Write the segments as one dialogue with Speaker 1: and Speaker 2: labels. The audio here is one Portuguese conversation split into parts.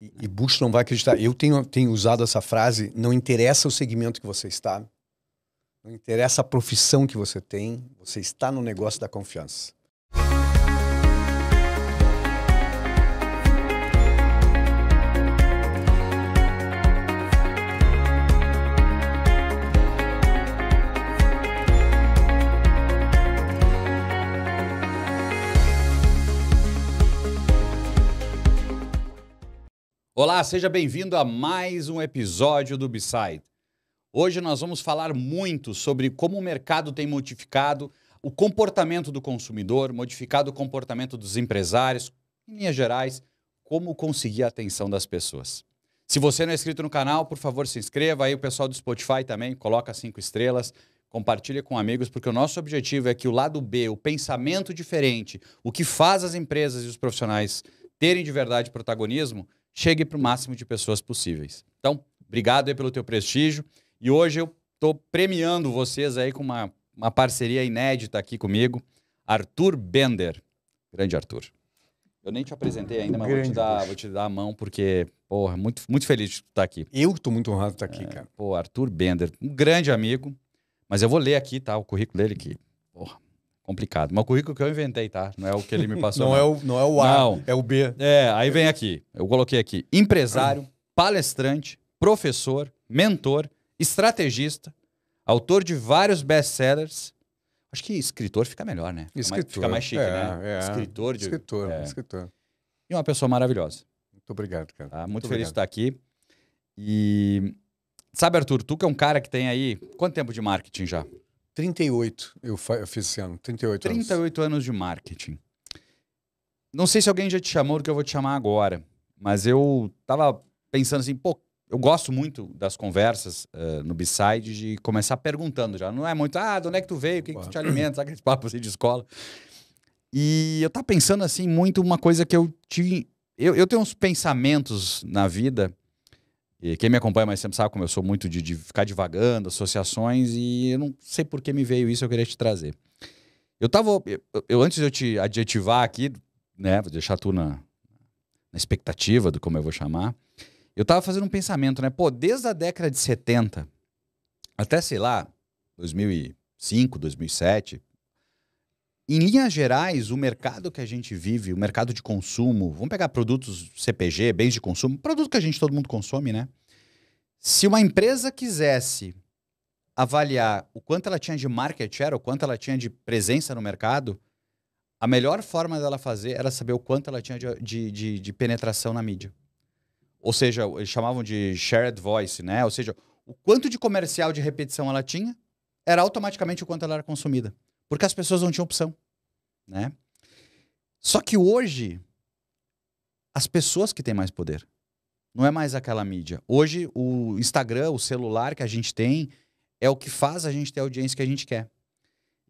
Speaker 1: E, e Bush não vai acreditar. Eu tenho, tenho usado essa frase: não interessa o segmento que você está, não interessa a profissão que você tem, você está no negócio da confiança.
Speaker 2: Olá, seja bem-vindo a mais um episódio do Beside. Hoje nós vamos falar muito sobre como o mercado tem modificado o comportamento do consumidor, modificado o comportamento dos empresários, em linhas gerais, como conseguir a atenção das pessoas. Se você não é inscrito no canal, por favor, se inscreva. Aí o pessoal do Spotify também coloca cinco estrelas, compartilha com amigos, porque o nosso objetivo é que o lado B, o pensamento diferente, o que faz as empresas e os profissionais terem de verdade protagonismo, chegue para o máximo de pessoas possíveis. Então, obrigado aí pelo teu prestígio. E hoje eu estou premiando vocês aí com uma, uma parceria inédita aqui comigo, Arthur Bender. Grande Arthur. Eu nem te apresentei ainda, mas Grande, vou te, dar, vou te dar a mão, porque, porra, muito, muito feliz de estar aqui. Eu estou muito honrado de estar aqui, é, cara. Pô, Arthur Bender, um grande amigo. Mas eu vou ler aqui, tá? O currículo dele que complicado. Mas o currículo que eu inventei, tá? Não é o que ele me passou. não, não, É o, não é o A, não. é o B. É, aí vem aqui. Eu coloquei aqui: empresário, palestrante, professor, mentor, estrategista, autor de vários best-sellers. Acho que escritor fica melhor, né? Escritor. Fica mais, chique, né? é, né? É. Escritor. De, escritor, é. escritor. E uma pessoa maravilhosa. Muito obrigado, cara. Tá? Muito, Muito, feliz obrigado. de estar aqui. E sabe, Arthur, tu que é um cara que tem aí... Quanto tempo de marketing já? 38 eu, eu fiz esse ano. 38, 38 anos. anos de marketing. Não sei se alguém já te chamou do que eu vou te chamar agora, mas eu tava pensando assim, pô, eu gosto muito das conversas uh, no B-Side de começar perguntando já. Não é muito, ah, de onde é que tu veio? O que, que tu te alimenta? Aqueles papos aí de escola. E eu tava pensando assim muito uma coisa que eu tive. Eu, eu tenho uns pensamentos na vida e quem me acompanha mais sempre sabe como eu sou muito de, de ficar divagando, associações, e eu não sei por que me veio isso, eu queria te trazer. Eu tava. Eu, eu antes de eu te adjetivar aqui, né? Vou deixar tu na, na expectativa do como eu vou chamar. Eu tava fazendo um pensamento, né? Pô, desde a década de 70 até, sei lá, 2005, 2007, em linhas gerais, o mercado que a gente vive, o mercado de consumo, vamos pegar produtos CPG, bens de consumo, produto que a gente todo mundo consome, né? Se uma empresa quisesse avaliar o quanto ela tinha de market share, o quanto ela tinha de presença no mercado, a melhor forma dela fazer era saber o quanto ela tinha de, de, de, de penetração na mídia. Ou seja, eles chamavam de shared voice, né? Ou seja, o quanto de comercial de repetição ela tinha era automaticamente o quanto ela era consumida. Porque as pessoas não tinham opção, né? Só que hoje, as pessoas que têm mais poder. Não é mais aquela mídia. Hoje, o Instagram, o celular que a gente tem, é o que faz a gente ter a audiência que a gente quer.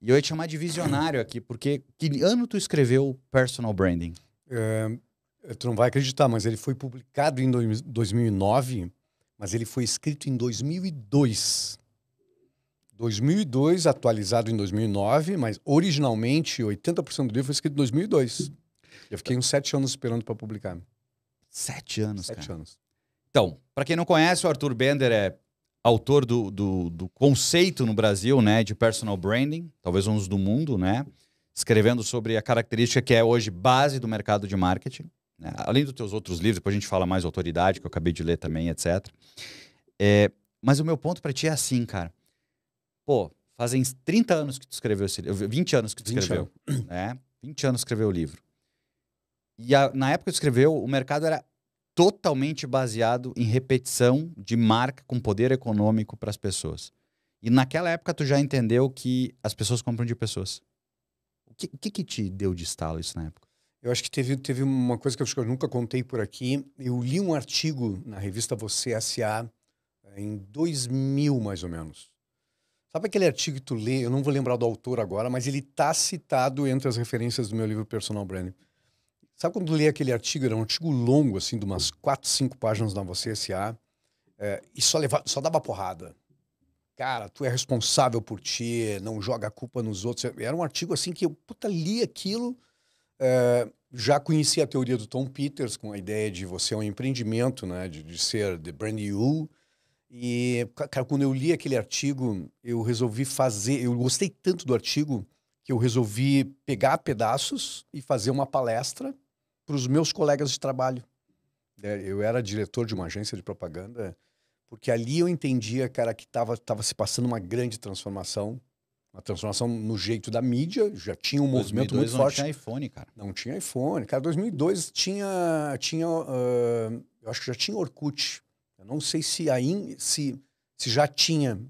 Speaker 2: E eu ia te chamar de visionário aqui, porque que ano tu escreveu Personal Branding? É, tu não vai acreditar, mas ele foi publicado
Speaker 1: em 2009, mas ele foi escrito em 2002. 2002, atualizado em 2009, mas originalmente 80% do livro foi escrito em 2002. Eu fiquei uns sete anos esperando para publicar. Sete anos, sete cara. anos.
Speaker 2: Então, para quem não conhece, o Arthur Bender é autor do, do, do, conceito no Brasil, né, de personal branding, talvez um dos do mundo, né, escrevendo sobre a característica que é hoje base do mercado de marketing, né? além dos teus outros livros, depois a gente fala mais autoridade, que eu acabei de ler também, etc. É, mas o meu ponto para ti é assim, cara pô, fazem 30 anos que tu escreveu esse livro, 20 anos que tu escreveu, 20 anos. né? 20 anos que escreveu o livro. E a, na época que tu escreveu, o mercado era totalmente baseado em repetição de marca com poder econômico para as pessoas. E naquela época tu já entendeu que as pessoas compram de pessoas. O que, que, que te deu de estalo isso na época? Eu acho que teve, teve uma coisa que eu, que eu nunca contei por aqui. Eu li um
Speaker 1: artigo na revista Você S.A. Eh, em 2000, mais ou menos. Sabe aquele artigo que tu lê, eu não vou lembrar do autor agora, mas ele tá citado entre as referências do meu livro Personal Branding. Sabe quando lê aquele artigo, era um artigo longo, assim, de umas quatro, cinco páginas na você S.A., é, e só, levava, só dava porrada. Cara, tu é responsável por ti, não joga a culpa nos outros. Era um artigo assim que eu, puta, li aquilo, é, já conhecia a teoria do Tom Peters com a ideia de você é um empreendimento, né? De, de ser the brand new. E, cara, quando eu li aquele artigo, eu resolvi fazer. Eu gostei tanto do artigo que eu resolvi pegar pedaços e fazer uma palestra para os meus colegas de trabalho. É, eu era diretor de uma agência de propaganda, porque ali eu entendia, cara, que estava tava se passando uma grande transformação. Uma transformação no jeito da mídia, já tinha um movimento muito não forte. Não tinha iPhone, cara. Não tinha iPhone. Cara, 2002 tinha. tinha uh, eu acho que já tinha Orkut não sei se, ainda se, se já tinha.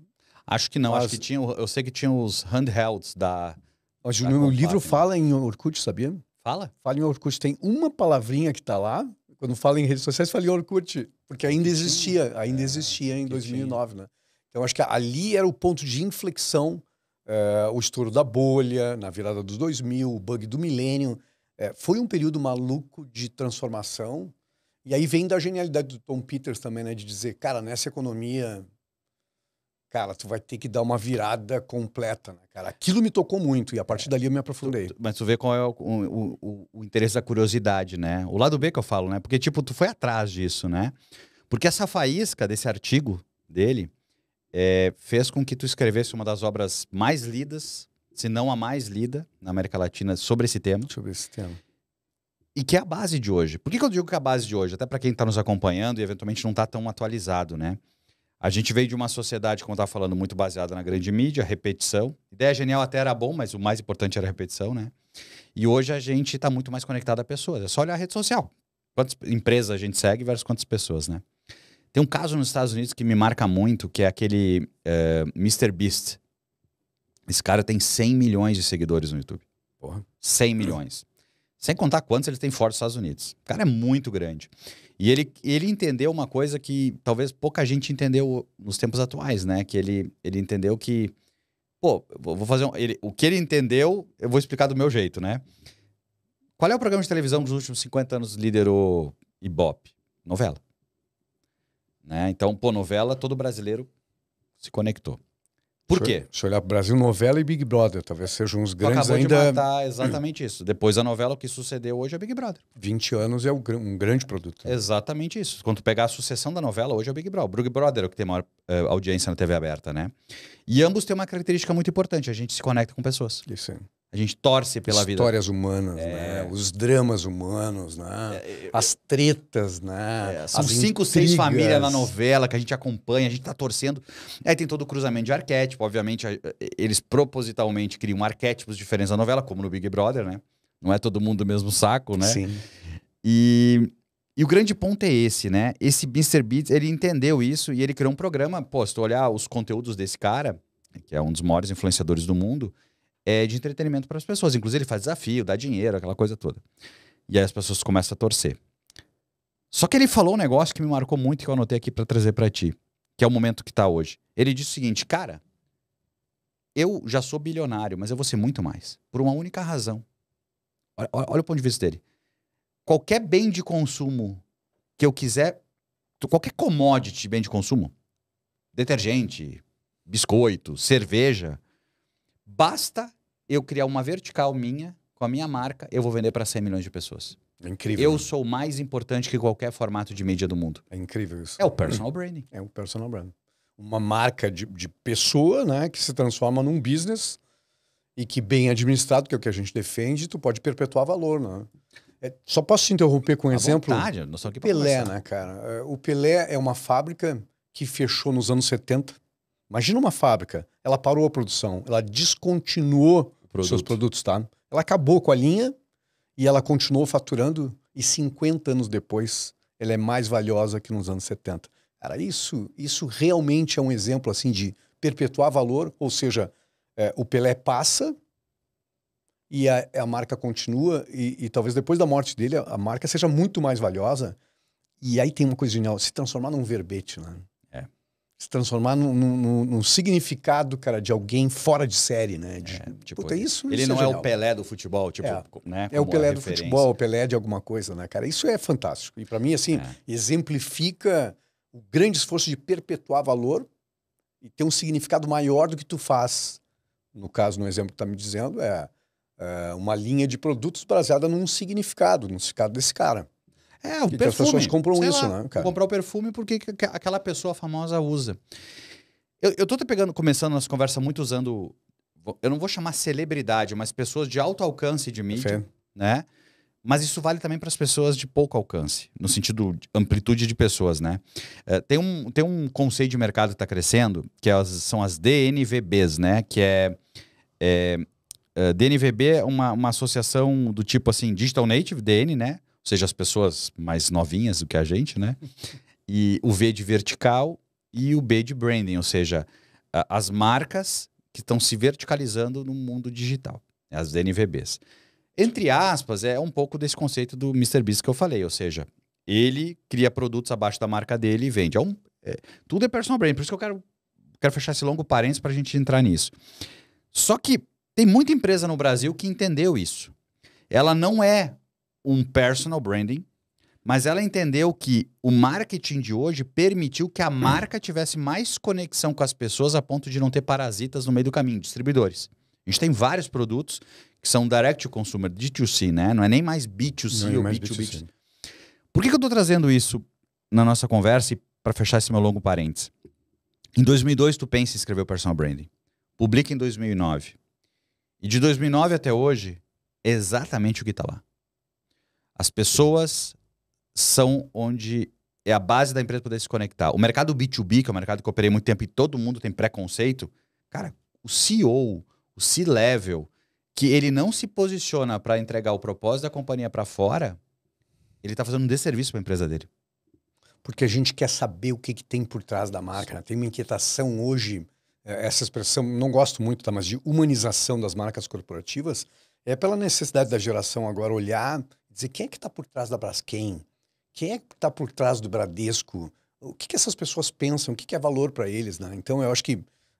Speaker 2: Acho que não, acho que tinha. Eu sei que tinha os handhelds da.
Speaker 1: o meu livro né? fala em Orkut, sabia? Fala? Fala em Orkut. Tem uma palavrinha que está lá. Quando fala em redes sociais, fala em Orkut. Porque ainda existia, ainda é, existia em 2009, tinha. né? Então acho que ali era o ponto de inflexão. É, o estouro da bolha, na virada dos 2000, o bug do milênio. É, foi um período maluco de transformação e aí vem da genialidade do Tom Peters também, né? De dizer, cara, nessa economia, cara, tu vai ter que dar uma virada completa, né, cara? Aquilo me tocou muito e a partir é. dali eu me aprofundei.
Speaker 2: Mas tu vê qual é o, o, o, o interesse da curiosidade, né? O lado B que eu falo, né? Porque, tipo, tu foi atrás disso, né? Porque essa faísca desse artigo dele é, fez com que tu escrevesse uma das obras mais lidas, se não a mais lida na América Latina sobre esse tema. Sobre esse tema. E que é a base de hoje. Por que, que eu digo que é a base de hoje? Até para quem está nos acompanhando e eventualmente não está tão atualizado, né? A gente veio de uma sociedade, como estava falando, muito baseada na grande mídia, repetição. Ideia genial até era bom, mas o mais importante era a repetição, né? E hoje a gente está muito mais conectado a pessoas. É só olhar a rede social. Quantas empresas a gente segue versus quantas pessoas, né? Tem um caso nos Estados Unidos que me marca muito, que é aquele uh, eh, Mr. Beast. Esse cara tem 100 milhões de seguidores no YouTube. Porra. 100 milhões. Sem contar quantos eles têm fora dos Estados Unidos. O cara é muito grande. E ele, ele entendeu uma coisa que talvez pouca gente entendeu nos tempos atuais, né? Que ele, ele entendeu que, pô, vou fazer um, ele, o que ele entendeu, eu vou explicar do meu jeito, né? Qual é o programa de televisão dos últimos 50 anos liderou Ibope? Novela. Né? Então, pô, novela, todo brasileiro se conectou.
Speaker 1: Por quê? Se olhar para o Brasil, novela e Big Brother, talvez sejam uns grandes ainda... Acabou de
Speaker 2: matar exatamente isso. Depois da novela, o que sucedeu hoje é Big Brother. 20 anos é um, grande produto. Né? Exatamente isso. Quando pegar a sucessão da novela, hoje é Big Brother. Big Brother é o que tem maior eh, audiência na TV aberta, né? E ambos têm uma característica muito importante, a gente se conecta com pessoas. Isso. A gente torce pela Histórias vida. Histórias humanas, é... né? Os dramas humanos, né? É, as tretas, né? É, são as cinco, intrigas. seis famílias na novela que a gente acompanha, a gente tá torcendo. Aí tem todo o cruzamento de arquétipo. Obviamente, eles propositalmente criam arquétipos diferentes na novela, como no Big Brother, né? Não é todo mundo do mesmo saco, né? Sim. E, e o grande ponto é esse, né? Esse Mr. Beats, ele entendeu isso e ele criou um programa. Pô, se tu olhar os conteúdos desse cara, que é um dos maiores influenciadores do mundo é, de entretenimento para as pessoas. Inclusive, ele faz desafio, dá dinheiro, aquela coisa toda. E aí as pessoas começam a torcer. Só que ele falou um negócio que me marcou muito que eu anotei aqui para trazer para ti, que é o momento que tá hoje. Ele disse o seguinte, cara, eu já sou bilionário, mas eu vou ser muito mais, por uma única razão. Olha, olha o ponto de vista dele. Qualquer bem de consumo que eu quiser, qualquer commodity de bem de consumo, detergente, biscoito, cerveja, basta eu criar uma vertical minha, com a minha marca, eu vou vender para 100 milhões de pessoas. É incrível. Eu né? sou mais importante que qualquer formato de mídia do mundo. É incrível isso. É o personal branding. É o personal branding. Uma marca de, de pessoa,
Speaker 1: né, que se transforma num business e que bem administrado, que é o que a gente defende, tu pode perpetuar valor, né? É, só posso te interromper com um a exemplo? Vontade, nós aqui Pelé, conversar. né, cara? É, o Pelé é uma fábrica que fechou nos anos 70. Imagina uma fábrica. Ela parou a produção, ela descontinuou produto. seus produtos, tá? Ela acabou com a linha e ela continuou faturando e 50 anos depois ela é mais valiosa que nos anos 70. Cara, isso, isso realmente é um exemplo assim de perpetuar valor, ou seja, é, o Pelé passa e a, a marca continua e, e, talvez depois da morte dele a, a marca seja muito mais valiosa. E aí tem uma coisa genial, se transformar num verbete, né? se transformar num, num, num, significado, cara, de alguém fora de série, né? De, é, tipo, puta, isso, é ele não é, é, o
Speaker 2: Pelé do futebol, tipo, é, né? É o Pelé do futebol, o
Speaker 1: Pelé de alguma coisa, né, cara? Isso é fantástico. E para mim, assim, é. exemplifica o grande esforço de perpetuar valor e ter um significado maior do que tu faz. No caso, no exemplo que tá me dizendo, é, é uma linha de produtos
Speaker 2: baseada num significado, no significado desse cara. É, o que então, perfume. As pessoas compram isso, lá, né, cara? Comprar o perfume porque aquela pessoa famosa usa. Eu, eu tô pegando, começando nossa conversa muito usando. Eu não vou chamar celebridade, mas pessoas de alto alcance de mídia, Fê. né? Mas isso vale também para as pessoas de pouco alcance, no sentido de amplitude de pessoas, né? É, tem, um, tem um conceito de mercado que está crescendo, que é as, são as DNVBs, né? Que é. é, é DNVB é uma, uma associação do tipo assim, Digital Native, DN, né? ou seja, as pessoas mais novinhas do que a gente, né? E o V de vertical e o B de branding, ou seja, as marcas que estão se verticalizando no mundo digital, né? as NVBs. Entre aspas, é um pouco desse conceito do Mr. Beast que eu falei, ou seja, ele cria produtos abaixo da marca dele e vende. É um, é, tudo é personal branding, por isso que eu quero, quero fechar esse longo parênteses para a gente entrar nisso. Só que tem muita empresa no Brasil que entendeu isso. Ela não é um personal branding, mas ela entendeu que o marketing de hoje permitiu que a marca tivesse mais conexão com as pessoas a ponto de não ter parasitas no meio do caminho, distribuidores. A gente tem vários produtos que são direct to consumer, D2C, né? Não é nem mais B2C não é ou é B2B. B2C. Por que, que eu estou trazendo isso na nossa conversa e para fechar esse meu longo parênteses? Em 2002, tu pensa em escrever o personal branding. Publica em 2009. E de 2009 até hoje, é exatamente o que está lá. As pessoas são onde é a base da empresa poder se conectar. O mercado B2B, que é um mercado que eu operei muito tempo e todo mundo tem preconceito, cara, o CEO, o C-level, que ele não se posiciona para entregar o propósito da companhia para fora, ele está fazendo um desserviço para a empresa dele. Porque a gente quer saber o que, que tem por trás da marca. Né? Tem uma inquietação hoje, é, essa expressão,
Speaker 1: não gosto muito, tá, mas de humanização das marcas corporativas, é pela necessidade da geração agora olhar dizer quem é que está por trás da Braskem, quem é que está por trás do Bradesco, o que, que essas pessoas pensam, o que, que é valor para eles, né? Então eu acho que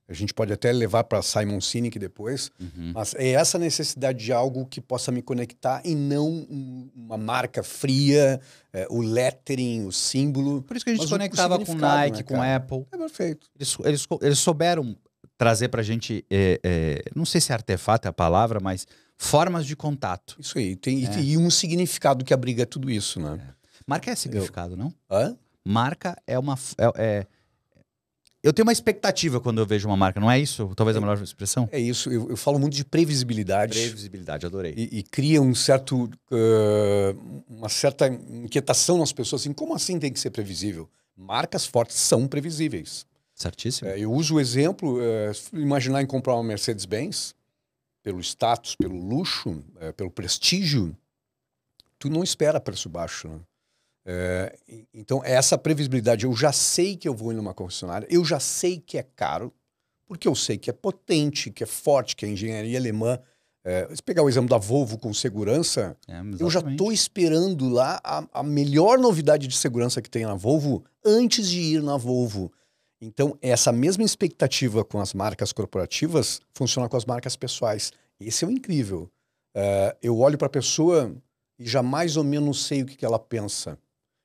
Speaker 1: a gente pode até levar para Simon Sinek depois, uhum. mas é essa necessidade de algo que possa me conectar e não uma marca fria, é, o lettering, o símbolo. Por isso que a gente conectava com Nike, né, com Apple.
Speaker 2: É perfeito. Eles, eles, eles souberam trazer para a gente, é, é, não sei se é artefato é a palavra, mas formas de contato. Isso aí. Tem, é. E um significado que abriga tudo isso, né? É. Marca é significado, eu... não? Hã? Marca é uma. É, é, eu tenho uma expectativa quando eu vejo uma marca, não é isso? Talvez a melhor expressão? É isso. Eu, eu falo muito de previsibilidade. Previsibilidade, adorei. E, e cria um
Speaker 1: certo, uh, uma certa inquietação nas pessoas. Assim, como assim tem que ser previsível? Marcas fortes são previsíveis. Certíssimo. É, eu uso o exemplo, é, imaginar em comprar uma Mercedes-Benz, pelo status, pelo luxo, é, pelo prestígio, tu não espera preço baixo. Né? Eh, então, é, então, essa previsibilidade, eu já sei que eu vou ir numa concessionária, eu já sei que é caro, porque eu sei que é potente, que é forte, que é engenharia alemã. É, se pegar o exame da Volvo com segurança, é, eu já estou esperando lá a, a melhor novidade de segurança que tem na Volvo antes de ir na Volvo. Então, essa mesma expectativa com as marcas corporativas funciona com as marcas pessoais. Esse é o incrível. Uh, eu olho para a pessoa e já mais ou menos sei o que, que ela pensa.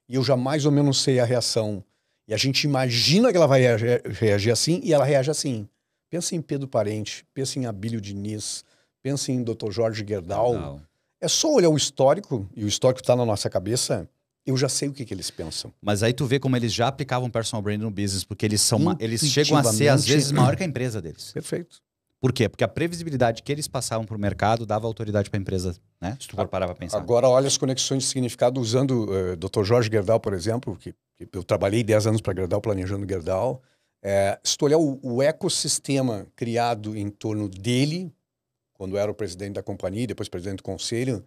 Speaker 1: E eu já mais ou menos sei a reação. E a gente imagina que ela vai reagir assim e ela reage assim. Pensa em Pedro Parente, pensa em Abílio Diniz, pensa em Dr. Jorge Gerdau. Não. É só olhar o histórico, e o histórico está na nossa cabeça, eu já sei o que, que eles pensam.
Speaker 2: Mas aí tu vê como eles já aplicavam personal branding no business, porque eles são uma, eles chegam a ser às vezes maior que a empresa deles. Perfeito. Por quê? Porque a previsibilidade que eles passavam para o mercado dava autoridade para a empresa, né? Se tu for parar para pensar.
Speaker 1: Agora olha as conexões de significado usando o uh, Dr. Jorge Gerdau, por exemplo, que, que eu trabalhei 10 anos para Gerdau, planejando Gerdau. É, se tu olhar o, o ecossistema criado em torno dele, quando era o presidente da companhia, depois presidente do conselho,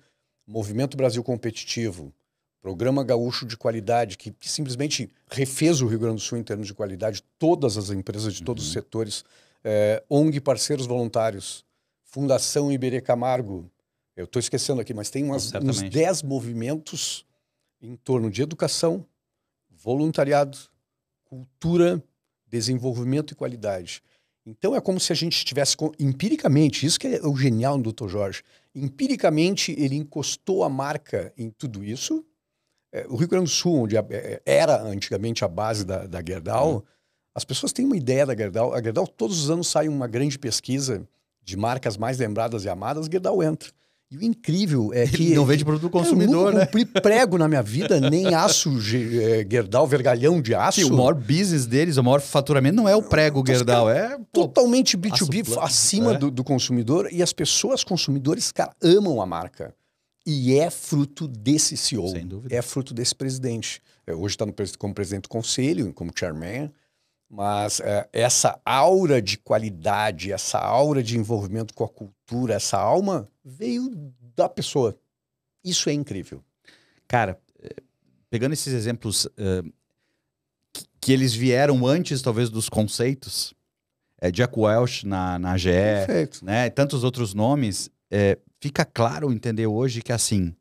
Speaker 1: Movimento Brasil Competitivo, Programa gaúcho de qualidade, que, simplesmente refez o Rio Grande do Sul em termos de qualidade, todas as empresas de todos uhum. os setores, é, ONG Parceiros Voluntários, Fundação Iberê Camargo, eu estou esquecendo aqui, mas tem umas, uns 10 movimentos em torno de educação, voluntariado, cultura, desenvolvimento e qualidade. Então é como se a gente estivesse empiricamente, isso que é o genial do Dr. Jorge. Empiricamente ele encostou a marca em tudo isso é, o Rio Grande do Sul, onde é, é, era antigamente a base da, da Gerdau, uhum. as pessoas têm uma ideia da Gerdau. A Gerdau, todos os anos, sai uma grande pesquisa de marcas mais lembradas e amadas, Gerdau entra. E o incrível é que. Ele não vende produto consumidor, eu não cumpri né? prego na minha vida, nem aço
Speaker 2: Gerdau, vergalhão de aço. Sim, o maior business deles, o maior faturamento não é o prego Gerdau, é. Totalmente B2B, acima é?
Speaker 1: do, do consumidor. E as pessoas, consumidores, cara, amam a marca. E é fruto desse CEO. Sem dúvida. É fruto desse presidente. É, hoje está como presidente do conselho, como chairman, mas é, essa aura de qualidade, essa aura de envolvimento com a cultura, essa alma, veio da pessoa.
Speaker 2: Isso é incrível. Cara, é, pegando esses exemplos uh, que, que, eles vieram antes, talvez, dos conceitos, é, Jack Welch na, na GE, né, tantos outros nomes, é, fica claro entender hoje que, assim,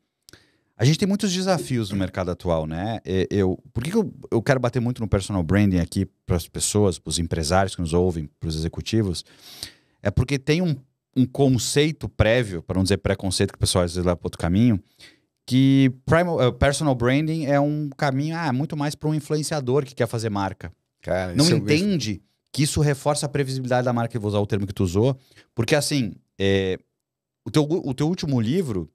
Speaker 2: a gente tem muitos desafios no mercado atual, né? Eu, por que eu, eu quero bater muito no personal branding aqui para as pessoas, para os empresários que nos ouvem, para os executivos? É porque tem um, um conceito prévio, para não dizer preconceito, que o pessoal às vezes leva para outro caminho, que primal, uh, eh, personal branding é um caminho ah, muito mais para um influenciador que quer fazer marca. Cara, não entende é... que isso reforça a previsibilidade da marca, eu vou usar o termo que tu usou, porque assim, é, o teu, o teu último livro,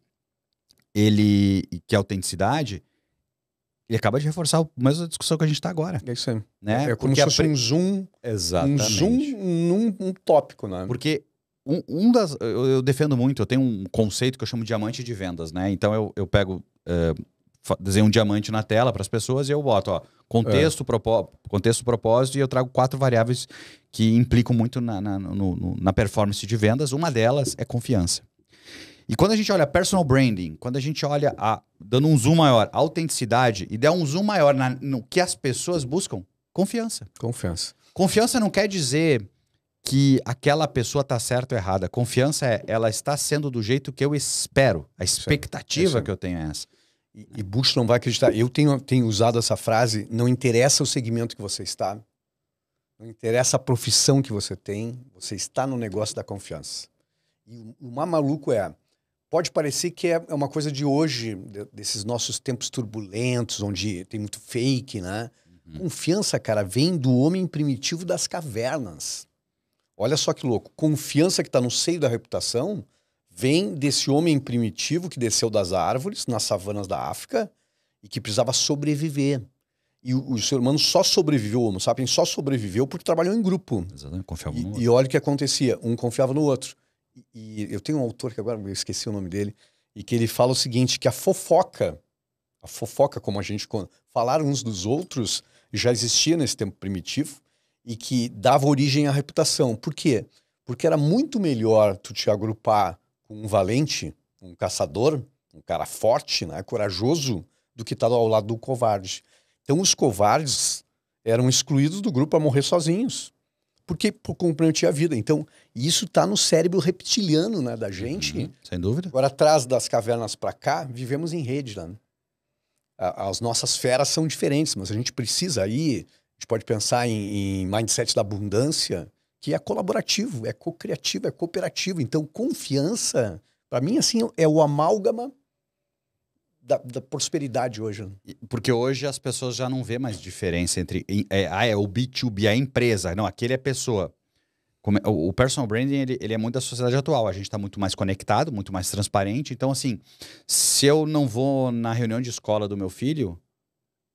Speaker 2: ele que é autenticidade, ele acaba de reforçar o mesmo discussão que a gente está agora. É isso aí. Né? É como Porque se fosse a... um zoom. Exatamente. Um zoom num um tópico, né? Porque um, um das. Eu, eu, defendo muito, eu tenho um conceito que eu chamo de diamante de vendas, né? Então eu, eu pego. Uh, desenho um diamante na tela para as pessoas e eu boto, ó, contexto, é. propó contexto, propósito, e eu trago quatro variáveis que implicam muito na, na, no, no, na performance de vendas. Uma delas é confiança. E quando a gente olha personal branding, quando a gente olha, a, dando um zoom maior, autenticidade, e der um zoom maior na, no que as pessoas buscam, confiança. Confiança. Confiança não quer dizer que aquela pessoa está certa ou errada. Confiança é ela está sendo do jeito que eu espero. A expectativa Sim. Sim. que eu tenho é essa. E, e Bush não vai acreditar. Eu tenho, tenho usado essa frase: não interessa
Speaker 1: o segmento que você está, não interessa a profissão que você tem, você está no negócio da confiança. E o, o mais maluco é pode parecer que é, é uma coisa de hoje, desses nossos tempos turbulentos, onde tem muito fake, né? Uhum. Confiança, cara, vem do homem primitivo das cavernas. Olha só que louco. Confiança que está no seio da reputação vem desse homem primitivo que desceu das árvores, nas savanas da África, e que precisava sobreviver. E o, o ser humano só sobreviveu, o Homo sapiens só sobreviveu porque trabalhou em grupo. Exatamente, confiava e, no outro. E olha o que acontecia: um confiava no outro. E, eu tenho um autor que agora eu esqueci o nome dele, e que ele fala o seguinte: que a fofoca, a fofoca, como a gente falar uns dos outros, já existia nesse tempo primitivo e que dava origem à reputação. Por quê? Porque era muito melhor tu te agrupar com um valente, um caçador, um cara forte, né, corajoso, do que estar tá ao lado do covarde. Então os covardes eram excluídos do grupo a morrer sozinhos, porque por comprometia a vida. Então e isso está no cérebro reptiliano né, da gente. Uhum, sem dúvida. Agora, atrás das cavernas para cá, vivemos em rede. Né? As nossas feras são diferentes, mas a gente precisa aí. A gente pode pensar em, em mindset da abundância, que é colaborativo, é co-criativo, é cooperativo. Então, confiança, para mim, assim, é o amálgama da, da, prosperidade hoje. Né?
Speaker 2: Porque hoje as pessoas já não vê mais diferença entre. É, ah, é, é o B2B, a empresa. Não, aquele é pessoa o personal branding ele, ele, é muito da sociedade atual. A gente está muito mais conectado, muito mais transparente. Então, assim, se eu não vou na reunião de escola do meu filho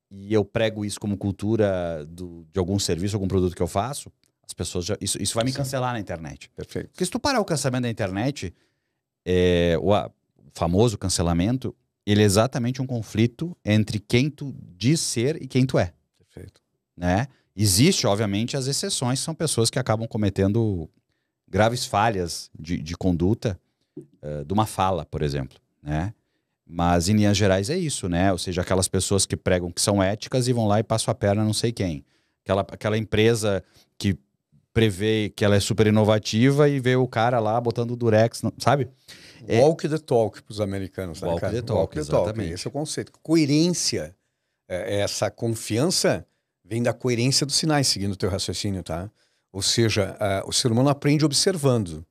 Speaker 2: e eu prego isso como cultura do, de algum serviço, algum produto que eu faço, as pessoas já. Isso, isso vai me cancelar na internet. Perfeito. Porque se tu parar o cancelamento da internet, é, o, a, o famoso cancelamento, ele é exatamente um conflito entre quem tu diz ser e quem tu é. Perfeito. Né? Existe, obviamente, as exceções, são pessoas que acabam cometendo graves falhas de, de conduta uh, de uma fala, por exemplo, né? Mas em linhas gerais é isso, né? Ou seja, aquelas pessoas que pregam que são éticas e vão lá e passam a perna não sei quem. Aquela, aquela empresa que prevê que ela é super inovativa e vê o cara lá botando o durex, sabe? É walk é... the talk para os americanos. Né, walk cara? the talk, Walk exatamente. the
Speaker 1: talk, esse é o conceito. Coerência, é, é essa confiança vem da coerência dos sinais, seguindo o teu raciocínio, tá? Ou seja, o ser humano aprende observando.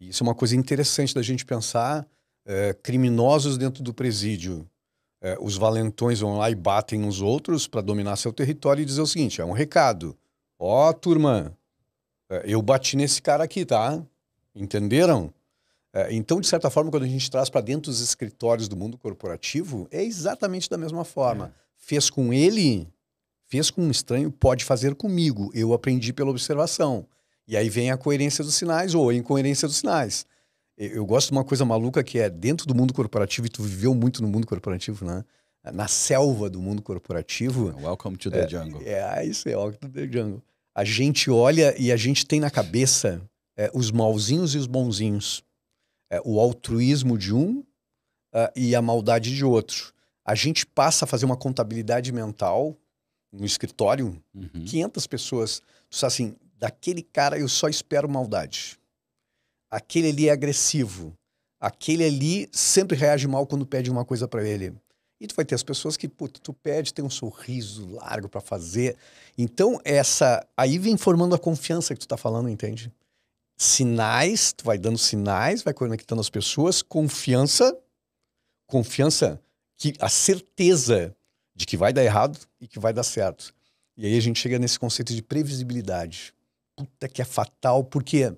Speaker 1: E isso é uma coisa interessante da gente pensar é, criminosos dentro do presídio. É, os valentões vão lá e batem uns outros para dominar seu território e dizer o seguinte, é um recado. Ó, oh, turma, é, eu bati nesse cara aqui, tá? Entenderam? Então, de certa forma, quando a gente traz para dentro dos escritórios do mundo corporativo, é exatamente da mesma forma. É. Fez com ele, fez com um estranho pode fazer comigo. Eu aprendi pela observação. E aí vem a coerência dos sinais ou a incoerência dos sinais. Eu gosto de uma coisa maluca que é dentro do mundo corporativo, e tu viveu muito no mundo corporativo, né? Na selva do mundo corporativo. Welcome to the é, jungle. É, é isso é, welcome to the jungle. A gente olha e a gente tem na cabeça é, os malzinhos e os bonzinhos. É, o altruísmo de um uh, e a maldade de outro. A gente passa a fazer uma contabilidade mental no escritório, uhum. 500 pessoas. Tu sabe assim, daquele cara eu só espero maldade. Aquele ali é agressivo. Aquele ali sempre reage mal quando pede uma coisa para ele. E tu vai ter as pessoas que, puta, tu pede, tem um sorriso largo para fazer. Então, essa. Aí vem formando a confiança que tu tá falando, entende? Sinais, tu vai dando sinais, vai conectando as pessoas, confiança. Confiança, que a certeza de que vai dar errado e que vai dar certo. E aí a gente chega nesse conceito de previsibilidade. Puta que é fatal, porque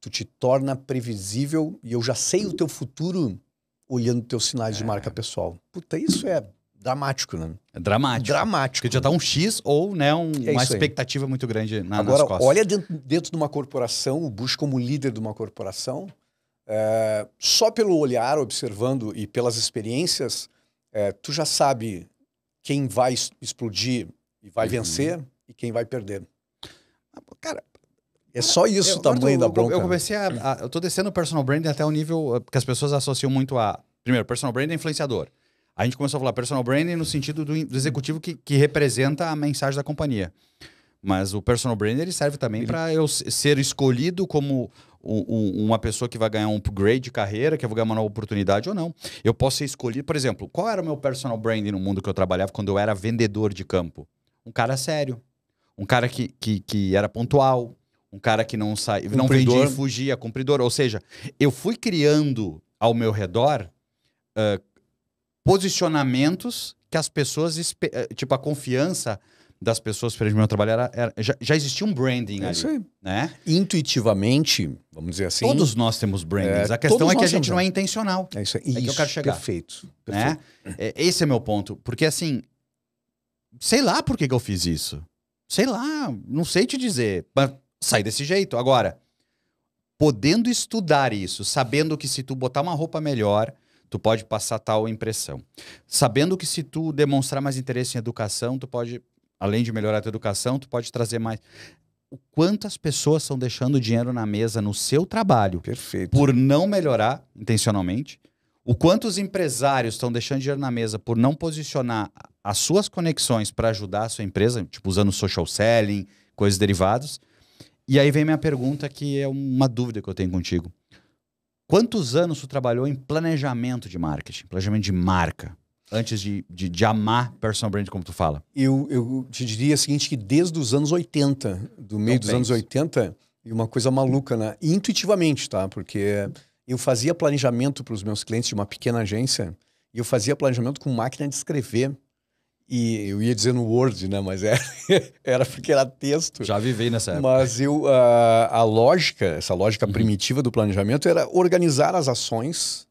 Speaker 1: tu te torna previsível e eu já sei o teu futuro olhando teus sinais é. de
Speaker 2: marca pessoal.
Speaker 1: Puta, isso é dramático, né?
Speaker 2: É dramático. Dramático. Porque já tá um X ou né, um, é uma expectativa aí. muito grande na, Agora, nas costas. olha
Speaker 1: dentro, dentro de uma corporação, o Bush como líder de uma corporação, é, só pelo olhar, observando e pelas experiências, é, tu já sabe quem vai explodir e vai uhum. vencer e quem vai perder. Ah, cara, é só isso eu, o tamanho eu, da bronca. Eu
Speaker 2: comecei a, a, Eu tô descendo o personal branding até o nível eh, que as pessoas associam muito a. Primeiro, personal branding é influenciador. A gente começou a falar personal branding no sentido do, do executivo que, que representa a mensagem da companhia. Mas o personal branding ele serve também para eu ser escolhido como uma pessoa que vai ganhar um upgrade de carreira, que eu vou ganhar uma nova oportunidade ou não. Eu posso ser escolhido, por exemplo, qual era o meu personal branding no mundo que eu trabalhava quando eu era vendedor de campo? Um cara sério, um cara que, que, que era pontual, um cara que não saía, não vendia e fugia, cumpridor. Ou seja, eu fui criando ao meu redor uh, posicionamentos que as pessoas, tipo, a confiança das pessoas que meu trabalho era, era já, já, existia um branding é ali, né? Intuitivamente, vamos dizer assim. Todos nós temos brandings. É, a questão é que a gente não é intencional. É isso aí. É isso, que eu quero chegar. Perfeito. Né? perfeito. Né? É, esse é meu ponto, porque assim, sei lá por que, que eu fiz isso. Sei lá, não sei te dizer, mas sai desse jeito agora. Podendo estudar isso, sabendo que se tu botar uma roupa melhor, tu pode passar tal impressão. Sabendo que se tu demonstrar mais interesse em educação, tu pode além de melhorar a tua educação, tu pode trazer mais. O quanto as pessoas estão deixando dinheiro na mesa no seu trabalho Perfeito. por não melhorar intencionalmente, o quanto os empresários estão deixando dinheiro na mesa por não posicionar as suas conexões para ajudar a sua empresa, tipo usando social selling, coisas derivadas. E aí vem minha pergunta, que é uma dúvida que eu tenho contigo. Quantos anos tu trabalhou em planejamento de marketing, planejamento de marca? antes de, de, de, amar personal brand, como tu fala? Eu, eu te diria o
Speaker 1: seguinte, que desde os anos 80, do meio então dos penso. anos 80, e uma coisa maluca, né? intuitivamente, tá? Porque eu fazia planejamento para os meus clientes de uma pequena agência, e eu fazia planejamento com máquina de escrever. E eu ia dizer no Word, né? Mas era, é, era porque era texto. Já vivei nessa época. Mas eu, a, ah, a lógica, essa lógica uhum. primitiva do planejamento era organizar as ações